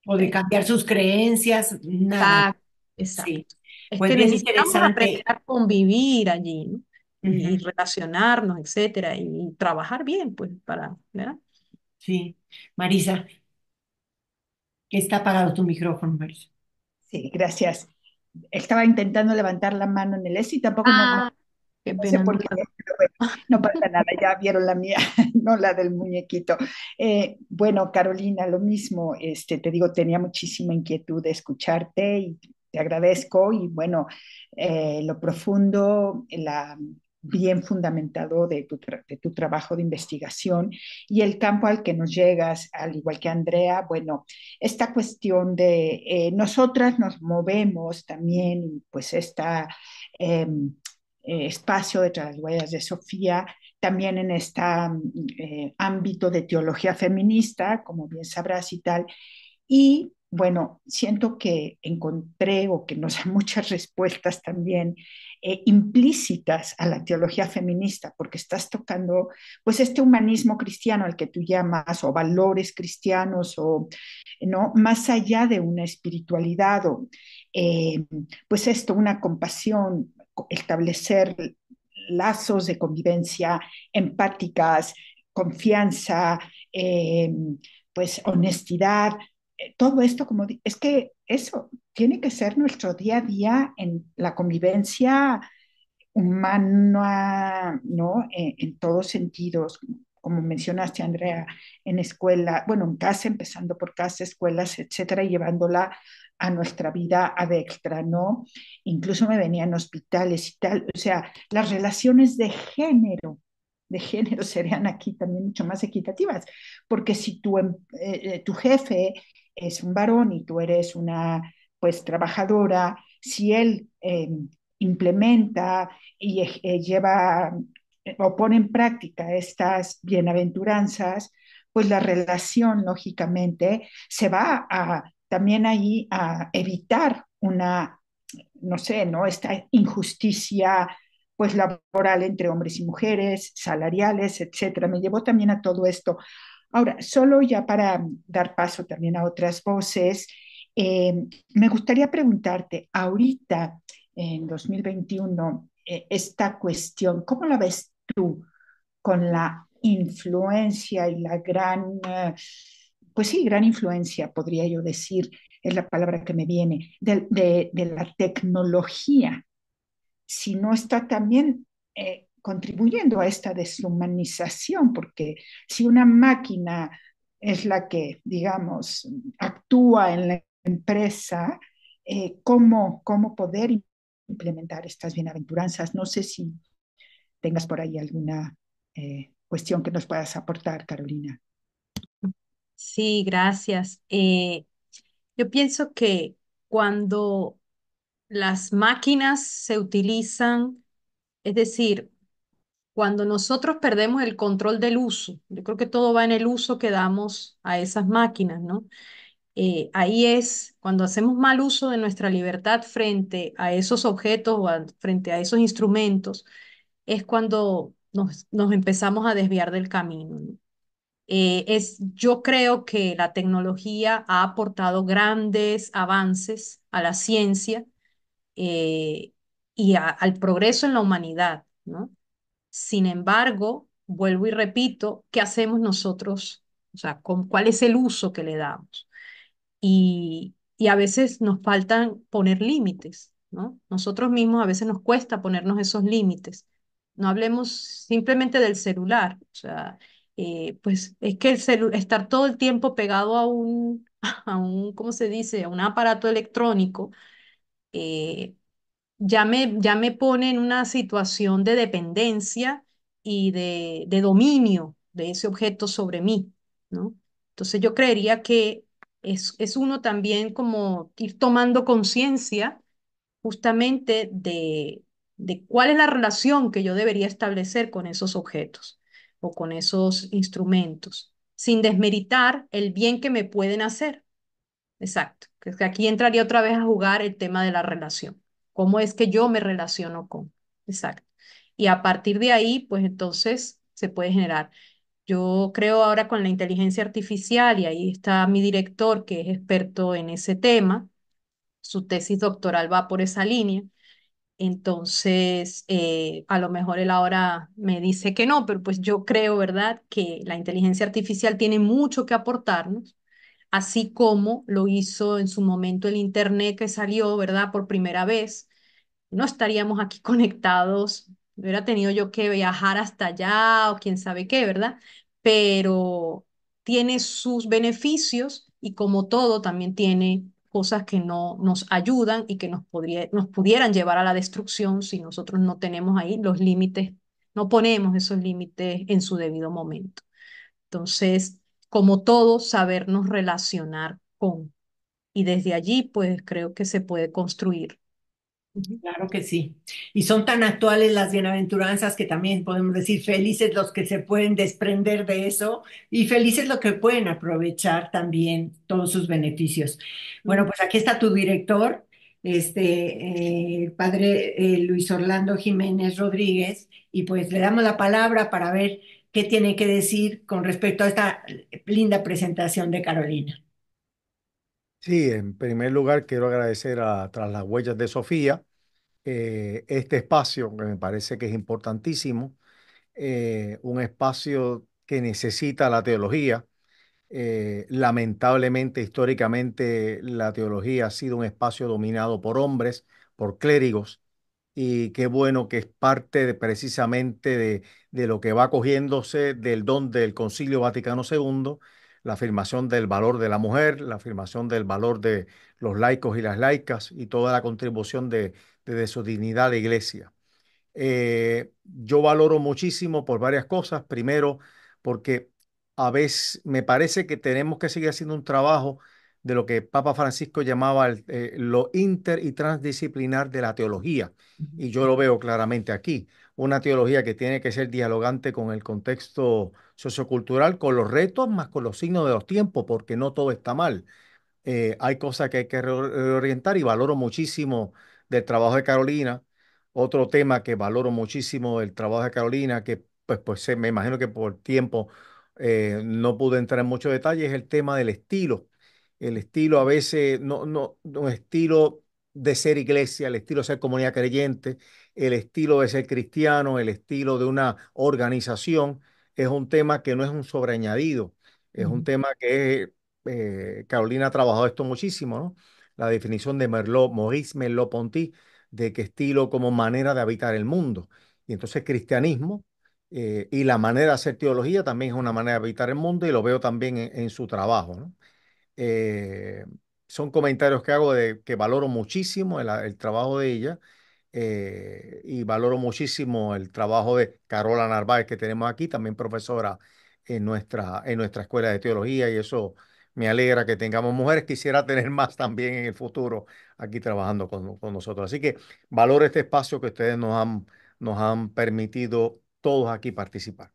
Speaker 2: O de eh, cambiar sus creencias, nada. Exacto. Es pues que necesitamos aprender a convivir allí, ¿no? Y relacionarnos, etcétera, y, trabajar bien, pues, para, ¿verdad? Sí.
Speaker 3: Marisa, está apagado tu micrófono, Marisa.
Speaker 1: Sí, gracias. Estaba intentando levantar la mano en el S y tampoco No no pasa nada, ya vieron la mía, no la del muñequito. Eh, bueno, Carolina, lo mismo, este, te digo, tenía muchísima inquietud de escucharte y te agradezco y bueno, eh, lo profundo, la, bien fundamentado de tu, trabajo de investigación y el campo al que nos llegas, al igual que Andrea, bueno, esta cuestión de eh, nosotras nos movemos también, pues este espacio de las huellas de Sofía, también en este ámbito de teología feminista, como bien sabrás y tal, y bueno, siento que encontré o que nos da muchas respuestas también eh, implícitas a la teología feminista, porque estás tocando pues este humanismo cristiano al que tú llamas o valores cristianos o no más allá de una espiritualidad o eh, pues esto una compasión establecer lazos de convivencia empáticas confianza eh, pues honestidad eh, todo esto, como es que eso tiene que ser nuestro día a día en la convivencia humana, ¿no? E, en, todos sentidos, como mencionaste, Andrea, en escuela, bueno, en casa, empezando por casa, escuelas, etcétera, y llevándola a nuestra vida extra, ¿no? Incluso me venían hospitales y tal, o sea, las relaciones de género, de género serían aquí también mucho más equitativas, porque si tu, em, eh, eh, tu jefe es un varón y tú eres una pues trabajadora, si él em, implementa y eh, lleva eh, o pone en práctica estas bienaventuranzas, pues la relación lógicamente se va a también ahí a evitar una, no sé, ¿no? Esta injusticia pues laboral entre hombres y mujeres, salariales, etcétera. Me llevó también a todo esto. Ahora, solo ya para dar paso también a otras voces, eh, me gustaría preguntarte, ahorita, en 2021, eh, esta cuestión, ¿cómo la ves tú con la influencia y la gran, eh, pues sí, gran influencia, podría yo decir, es la palabra que me viene, de, de la tecnología? Si no está también contribuyendo a esta deshumanización, porque si una máquina es la que, digamos, actúa en la empresa, eh, ¿cómo, poder implementar estas bienaventuranzas? No sé si tengas por ahí alguna eh, cuestión que nos puedas aportar, Carolina.
Speaker 2: Sí, gracias. Eh, yo pienso que cuando las máquinas se utilizan, es decir, cuando nosotros perdemos el control del uso, yo creo que todo va en el uso que damos a esas máquinas, ¿no? Eh, ahí es cuando hacemos mal uso de nuestra libertad frente a esos objetos o frente a esos instrumentos, es cuando nos, nos empezamos a desviar del camino. ¿no? Eh, es, yo creo que la tecnología ha aportado grandes avances a la ciencia eh, y al progreso en la humanidad, ¿no? Sin embargo, vuelvo y repito, ¿qué hacemos nosotros? O sea, ¿cuál es el uso que le damos? Y, a veces nos faltan poner límites, ¿no? Nosotros mismos a veces nos cuesta ponernos esos límites. No hablemos simplemente del celular, o sea, eh, pues es que el estar todo el tiempo pegado a un, a un, ¿cómo se dice?, a un aparato electrónico, eh, ya me, ya me pone en una situación de dependencia y de, dominio de ese objeto sobre mí, ¿no? Entonces yo creería que es, uno también como ir tomando conciencia justamente de, de cuál es la relación que yo debería establecer con esos objetos o con esos instrumentos, sin desmeritar el bien que me pueden hacer. Exacto, que aquí entraría otra vez a jugar el tema de la relación. ¿Cómo es que yo me relaciono con? Exacto. Y a partir de ahí, pues entonces se puede generar. Yo creo ahora con la inteligencia artificial, y ahí está mi director que es experto en ese tema, su tesis doctoral va por esa línea, entonces eh, a lo mejor él ahora me dice que no, pero pues yo creo, ¿verdad?, que la inteligencia artificial tiene mucho que aportarnos así como lo hizo en su momento el Internet que salió, ¿verdad? Por primera vez. No estaríamos aquí conectados, hubiera tenido yo que viajar hasta allá o quién sabe qué, ¿verdad? Pero tiene sus beneficios y como todo también tiene cosas que no nos ayudan y que nos, podría, nos pudieran llevar a la destrucción si nosotros no tenemos ahí los límites, no ponemos esos límites en su debido momento. Entonces, como todo, sabernos relacionar con. Y desde allí, pues creo que se puede construir.
Speaker 3: Claro que sí. Y son tan actuales las bienaventuranzas que también podemos decir felices los que se pueden desprender de eso y felices los que pueden aprovechar también todos sus beneficios. Bueno, pues aquí está tu director, este, el eh, padre eh, Luis Orlando Jiménez Rodríguez, y pues le damos la palabra para ver qué tiene que decir con respecto a esta linda presentación de Carolina.
Speaker 4: Sí, en primer lugar quiero agradecer a Tras las Huellas de Sofía eh, este espacio que me parece que es importantísimo, eh, un espacio que necesita la teología. Eh, lamentablemente, históricamente, la teología ha sido un espacio dominado por hombres, por clérigos, y qué bueno que es parte precisamente de, lo que va cogiéndose del don del Concilio Vaticano II, la afirmación del valor de la mujer, la afirmación del valor de los laicos y las laicas y toda la contribución de, su dignidad a la iglesia. Eh, yo valoro muchísimo por varias cosas. Primero, porque a veces me parece que tenemos que seguir haciendo un trabajo de lo que Papa Francisco llamaba eh, lo inter y transdisciplinar de la teología. Y yo lo veo claramente aquí. Una teología que tiene que ser dialogante con el contexto sociocultural, con los retos, más con los signos de los tiempos, porque no todo está mal. Eh, hay cosas que hay que reorientar y valoro muchísimo del trabajo de Carolina. Otro tema que valoro muchísimo del trabajo de Carolina, que pues, pues me imagino que por tiempo eh, no pude entrar en muchos detalles, es el tema del estilo el estilo a veces, no, no, no estilo de ser iglesia, el estilo de ser comunidad creyente, el estilo de ser cristiano, el estilo de una organización, es un tema que no es un sobreañadido, es un tema que eh, Carolina ha trabajado esto muchísimo, ¿no? La definición de Merlot, Maurice merlot ponty de qué estilo como manera de habitar el mundo. Y entonces cristianismo eh, y la manera de hacer teología también es una manera de habitar el mundo y lo veo también en, en su trabajo, ¿no? Eh, son comentarios que hago de que valoro muchísimo el, trabajo de ella eh, y valoro muchísimo el trabajo de Carola Narváez que tenemos aquí, también profesora en nuestra, en nuestra escuela de teología y eso me alegra que tengamos mujeres. Quisiera tener más también en el futuro aquí trabajando con, con nosotros. Así que valoro este espacio que ustedes nos han, nos han permitido todos aquí participar.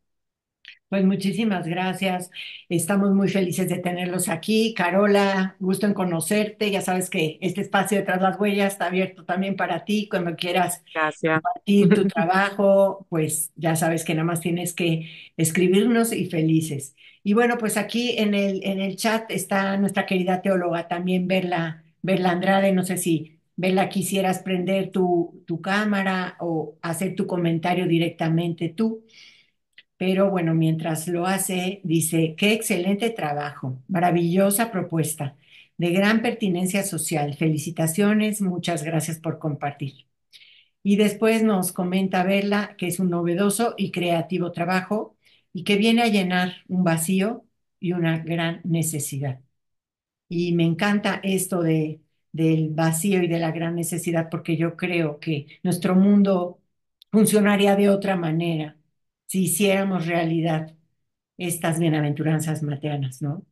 Speaker 3: Pues muchísimas gracias. Estamos muy felices de tenerlos aquí. Carola, gusto en conocerte. Ya sabes que este espacio de Tras las Huellas está abierto también para ti. Cuando quieras compartir tu trabajo, pues ya sabes que nada más tienes que escribirnos y felices. Y bueno, pues aquí en el, en el chat está nuestra querida teóloga también, Berla Andrade. No sé si Berla quisieras prender tu, tu cámara o hacer tu comentario directamente tú pero bueno, mientras lo hace, dice, qué excelente trabajo, maravillosa propuesta, de gran pertinencia social. Felicitaciones, muchas gracias por compartir. Y después nos comenta Verla que es un novedoso y creativo trabajo y que viene a llenar un vacío y una gran necesidad. Y me encanta esto del vacío y de la gran necesidad porque yo creo que nuestro mundo funcionaría de otra manera si hiciéramos realidad estas bienaventuranzas maternas, ¿no?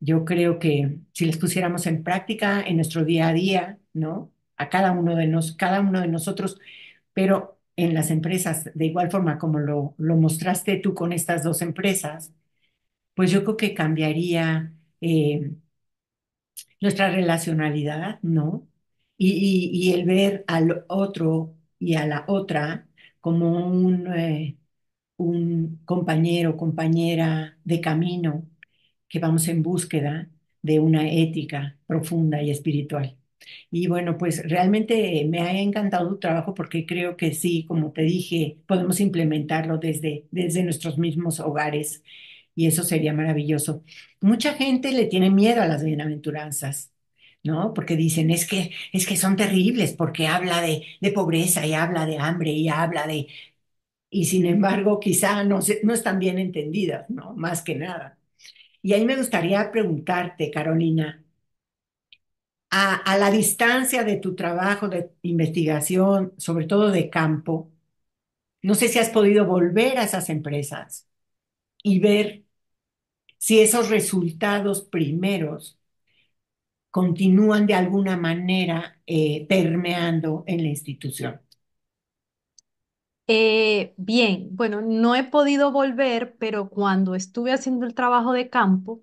Speaker 3: Yo creo que si las pusiéramos en práctica en nuestro día a día, ¿no? A cada uno de, cada uno de nosotros, pero en las empresas, de igual forma como lo, lo mostraste tú con estas dos empresas, pues yo creo que cambiaría eh, nuestra relacionalidad, ¿no? Y, el ver al otro y a la otra como un, eh, un compañero, compañera de camino, que vamos en búsqueda de una ética profunda y espiritual. Y bueno, pues realmente me ha encantado tu trabajo porque creo que sí, como te dije, podemos implementarlo desde, desde nuestros mismos hogares y eso sería maravilloso. Mucha gente le tiene miedo a las bienaventuranzas, ¿no? Porque dicen, es que, es que son terribles porque habla de, de pobreza y habla de hambre y habla de, y sin embargo quizá no, están bien entendidas, ¿no? Más que nada. Y ahí me gustaría preguntarte, Carolina, a, la distancia de tu trabajo de investigación, sobre todo de campo, no sé si has podido volver a esas empresas y ver si esos resultados primeros continúan de alguna manera eh, permeando en la institución.
Speaker 2: Eh, bien, bueno, no he podido volver, pero cuando estuve haciendo el trabajo de campo,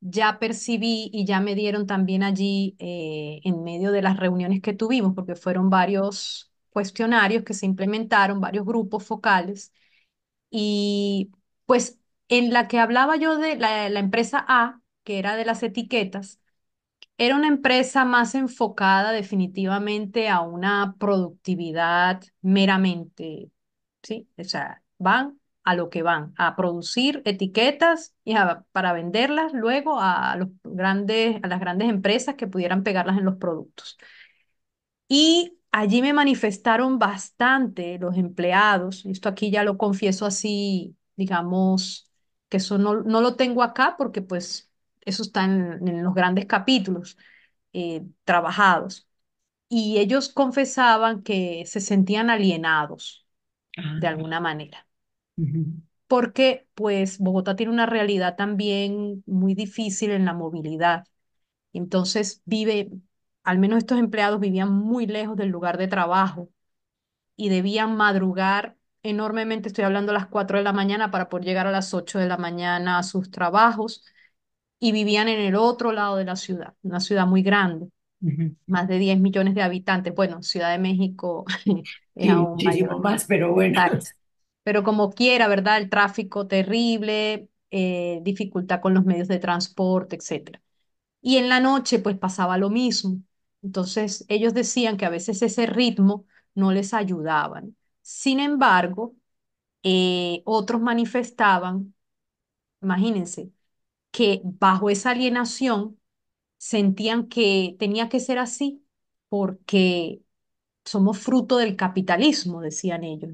Speaker 2: ya percibí y ya me dieron también allí, eh, en medio de las reuniones que tuvimos, porque fueron varios cuestionarios que se implementaron, varios grupos focales, y pues en la que hablaba yo de la, la empresa A, que era de las etiquetas, era una empresa más enfocada definitivamente a una productividad meramente o sea, van a lo que van, a producir etiquetas y a, para venderlas luego a, los grandes, a las grandes empresas que pudieran pegarlas en los productos. Y allí me manifestaron bastante los empleados, esto aquí ya lo confieso así, digamos, que eso no, lo tengo acá porque pues eso está en, los grandes capítulos eh, trabajados. Y ellos confesaban que se sentían alienados, Ah. de alguna manera. Porque pues Bogotá tiene una realidad también muy difícil en la movilidad. Entonces vive, al menos estos empleados vivían muy lejos del lugar de trabajo y debían madrugar enormemente, estoy hablando a las 4 de la mañana para poder llegar a las 8 de la mañana a sus trabajos y vivían en el otro lado de la ciudad, una ciudad muy grande más de 10 millones de habitantes. Bueno, Ciudad de México es aún más, pero bueno. Pero como quiera, ¿verdad? El tráfico terrible, eh, dificultad con los medios de transporte, etcétera. Y en la noche, pues pasaba lo mismo. Entonces, ellos decían que a veces ese ritmo no les ayudaban. Sin embargo, eh, otros manifestaban, imagínense, que bajo esa alienación sentían que tenía que ser así porque somos fruto del capitalismo, decían ellos,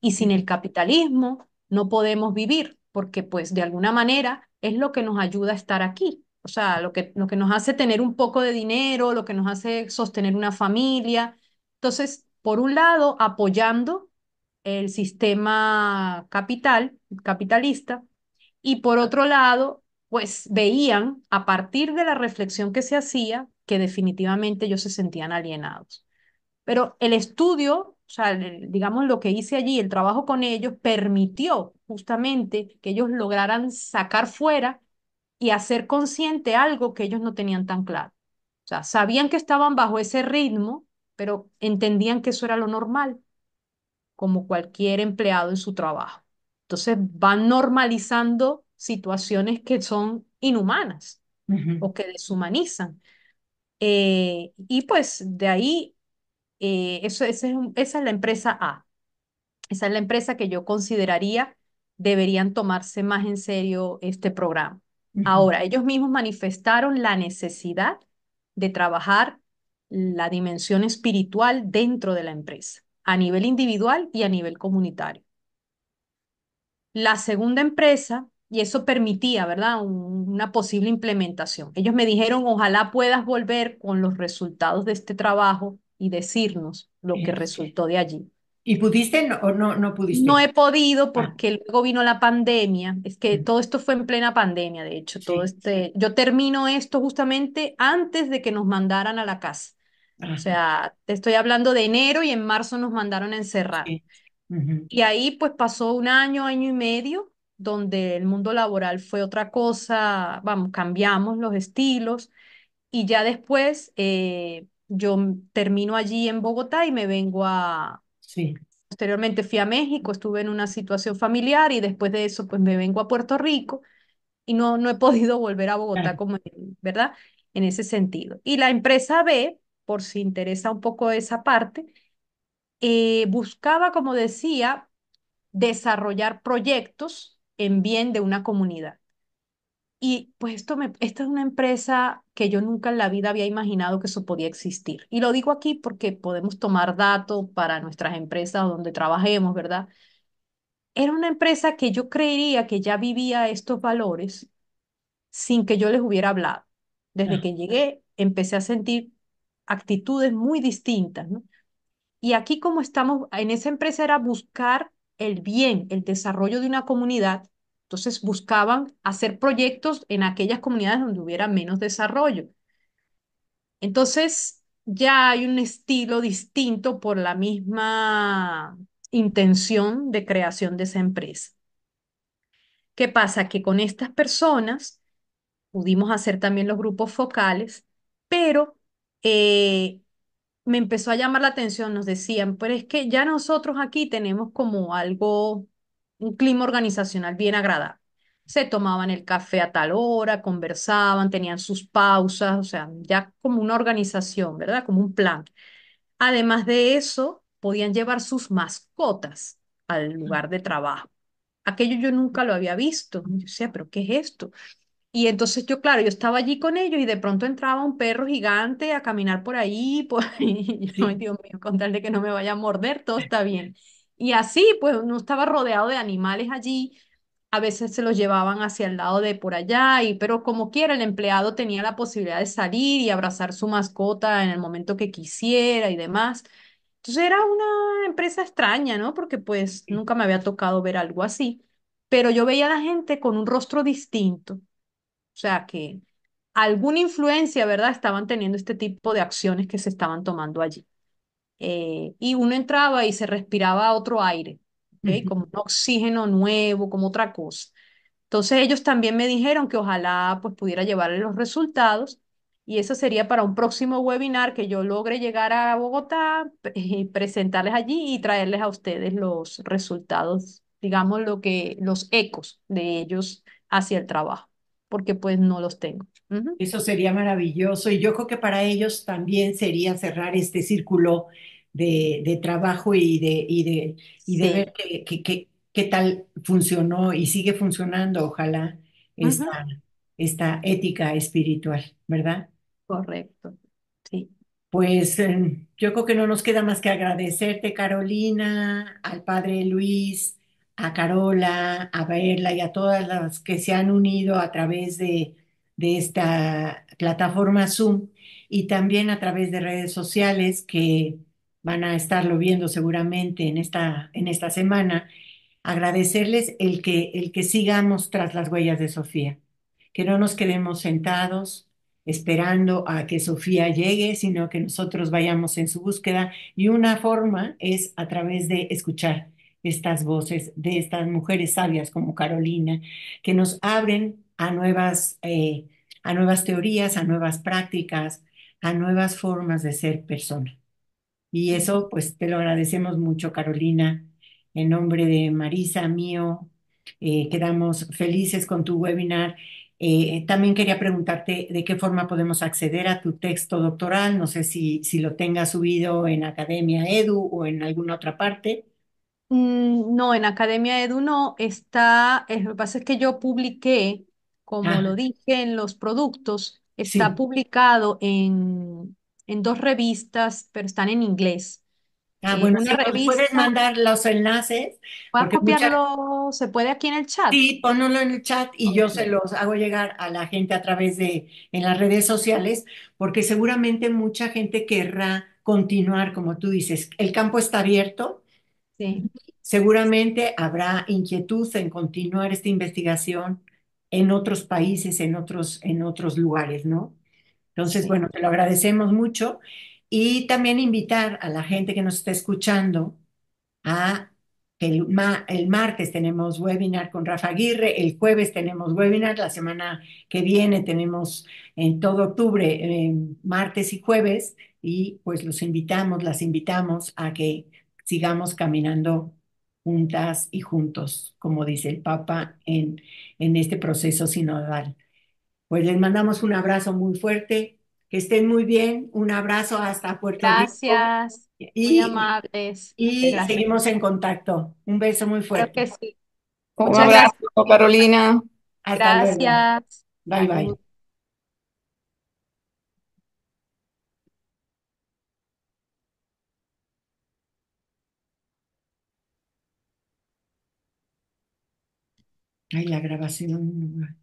Speaker 2: Y sin el capitalismo no podemos vivir porque pues de alguna manera es lo que nos ayuda a estar aquí, o sea, lo que, nos hace tener un poco de dinero, lo que nos hace sostener una familia. Entonces, por un lado, apoyando el sistema capital, capitalista, y por otro lado, pues veían a partir de la reflexión que se hacía que definitivamente ellos se sentían alienados. Pero el estudio, o sea, digamos lo que hice allí, el trabajo con ellos, permitió justamente que ellos lograran sacar fuera y hacer consciente algo que ellos no tenían tan claro. O sea, sabían que estaban bajo ese ritmo, pero entendían que eso era lo normal, como cualquier empleado en su trabajo. Entonces van normalizando situaciones que son inhumanas o que deshumanizan. Eh, y pues de ahí, eh, eso, esa es la empresa A. Esa es la empresa que yo consideraría deberían tomarse más en serio este programa. Ahora, ellos mismos manifestaron la necesidad de trabajar la dimensión espiritual dentro de la empresa, a nivel individual y a nivel comunitario. La segunda empresa y eso permitía, ¿verdad?, una posible implementación. Ellos me dijeron, ojalá puedas volver con los resultados de este trabajo y decirnos lo que este. resultó de allí. ¿Y pudiste no, o no, pudiste? No he podido ah. porque luego vino la pandemia. Es que mm. todo esto fue en plena pandemia, de hecho. Todo este, yo termino esto justamente antes de que nos mandaran a la casa. O sea, te estoy hablando de enero y en marzo nos mandaron a encerrar. Y ahí pues pasó un año, año y medio donde el mundo laboral fue otra cosa, vamos, cambiamos los estilos y ya después eh, yo termino allí en Bogotá y me vengo a... Sí. Posteriormente fui a México, estuve en una situación familiar y después de eso pues me vengo a Puerto Rico y no, no he podido volver a Bogotá como, ¿verdad? En ese sentido. Y la empresa B, por si interesa un poco esa parte, eh, buscaba, como decía, desarrollar proyectos en bien de una comunidad. Y pues esto me, esta es una empresa que yo nunca en la vida había imaginado que eso podía existir. Y lo digo aquí porque podemos tomar datos para nuestras empresas donde trabajemos, ¿verdad? Era una empresa que yo creería que ya vivía estos valores sin que yo les hubiera hablado. Desde que llegué empecé a sentir actitudes muy distintas, ¿no? Y aquí como estamos, en esa empresa era buscar el bien, el desarrollo de una comunidad, entonces buscaban hacer proyectos en aquellas comunidades donde hubiera menos desarrollo. Entonces ya hay un estilo distinto por la misma intención de creación de esa empresa. ¿Qué pasa? Que con estas personas pudimos hacer también los grupos focales, pero eh, me empezó a llamar la atención, nos decían, pero es que ya nosotros aquí tenemos como algo, un clima organizacional bien agradable. Se tomaban el café a tal hora, conversaban, tenían sus pausas, o sea, ya como una organización, ¿verdad? Como un plan. Además de eso, podían llevar sus mascotas al lugar de trabajo. Aquello yo nunca lo había visto. Yo decía, pero ¿qué es esto? Y entonces yo, claro, yo estaba allí con ellos y de pronto entraba un perro gigante a caminar por ahí, pues y Dios mío, con tal de que no me vaya a morder, todo está bien. Y así, pues no estaba rodeado de animales allí, a veces se los llevaban hacia el lado de por allá, y, pero como quiera, el empleado tenía la posibilidad de salir y abrazar su mascota en el momento que quisiera y demás. Entonces era una empresa extraña, ¿no? Porque pues nunca me había tocado ver algo así, pero yo veía a la gente con un rostro distinto o sea que alguna influencia, ¿verdad? Estaban teniendo este tipo de acciones que se estaban tomando allí. Eh, y uno entraba y se respiraba otro aire, como un oxígeno nuevo, como otra cosa. Entonces ellos también me dijeron que ojalá pues pudiera llevarle los resultados y eso sería para un próximo webinar que yo logre llegar a Bogotá y eh, presentarles allí y traerles a ustedes los resultados, digamos lo que los ecos de ellos hacia el trabajo porque pues no los tengo.
Speaker 3: Eso sería maravilloso y yo creo que para ellos también sería cerrar este círculo de, trabajo y de, y de, y de ver qué tal funcionó y sigue funcionando, ojalá, esta, esta ética espiritual, ¿verdad? Correcto, sí. Pues em, yo creo que no nos queda más que agradecerte, Carolina, al padre Luis, a Carola, a Verla y a todas las que se han unido a través de, de esta plataforma Zoom y también a través de redes sociales que van a estarlo viendo seguramente en esta, en esta semana, agradecerles el que, el que sigamos tras las huellas de Sofía, que no nos quedemos sentados esperando a que Sofía llegue, sino que nosotros vayamos en su búsqueda y una forma es a través de escuchar estas voces de estas mujeres sabias como Carolina, que nos abren a nuevas, eh, a nuevas teorías, a nuevas prácticas, a nuevas formas de ser persona. Y eso, pues, te lo agradecemos mucho, Carolina. En nombre de Marisa, mío, eh, quedamos felices con tu webinar. Eh, también quería preguntarte de qué forma podemos acceder a tu texto doctoral. No sé si, si lo tengas subido en Academia Edu o en alguna otra parte.
Speaker 2: Mm, no, en Academia Edu no está, eh, lo que pasa es que yo publiqué, como ah. lo dije en los productos, está publicado en, dos revistas, pero están en inglés. Ah, bueno, una si pues, puedes mandar los enlaces, voy a copiarlo,
Speaker 3: se puede aquí en el chat. sí, ponlo en el chat y yo se los hago llegar a la gente a través de, en las redes sociales, porque seguramente mucha gente querrá continuar, como tú dices, el campo está abierto. Sí. Seguramente habrá inquietud en continuar esta investigación en otros países, en otros, en otros lugares, ¿no? Entonces, bueno, te lo agradecemos mucho y también invitar a la gente que nos está escuchando a el, el, martes tenemos webinar con Rafa Aguirre, el jueves tenemos webinar, la semana que viene tenemos en todo octubre, eh, martes y jueves, y pues los invitamos, las invitamos a que sigamos caminando juntas y juntos, como dice el Papa en, en este proceso sinodal. Pues les mandamos un abrazo muy fuerte, que estén muy bien, un abrazo hasta Puerto Gracias,
Speaker 2: Rico. Y, muy amables. Y seguimos
Speaker 3: en contacto. Un beso muy fuerte. Creo
Speaker 1: Un abrazo, Carolina. gracias. Bye, bye.
Speaker 3: Ay, la grabación.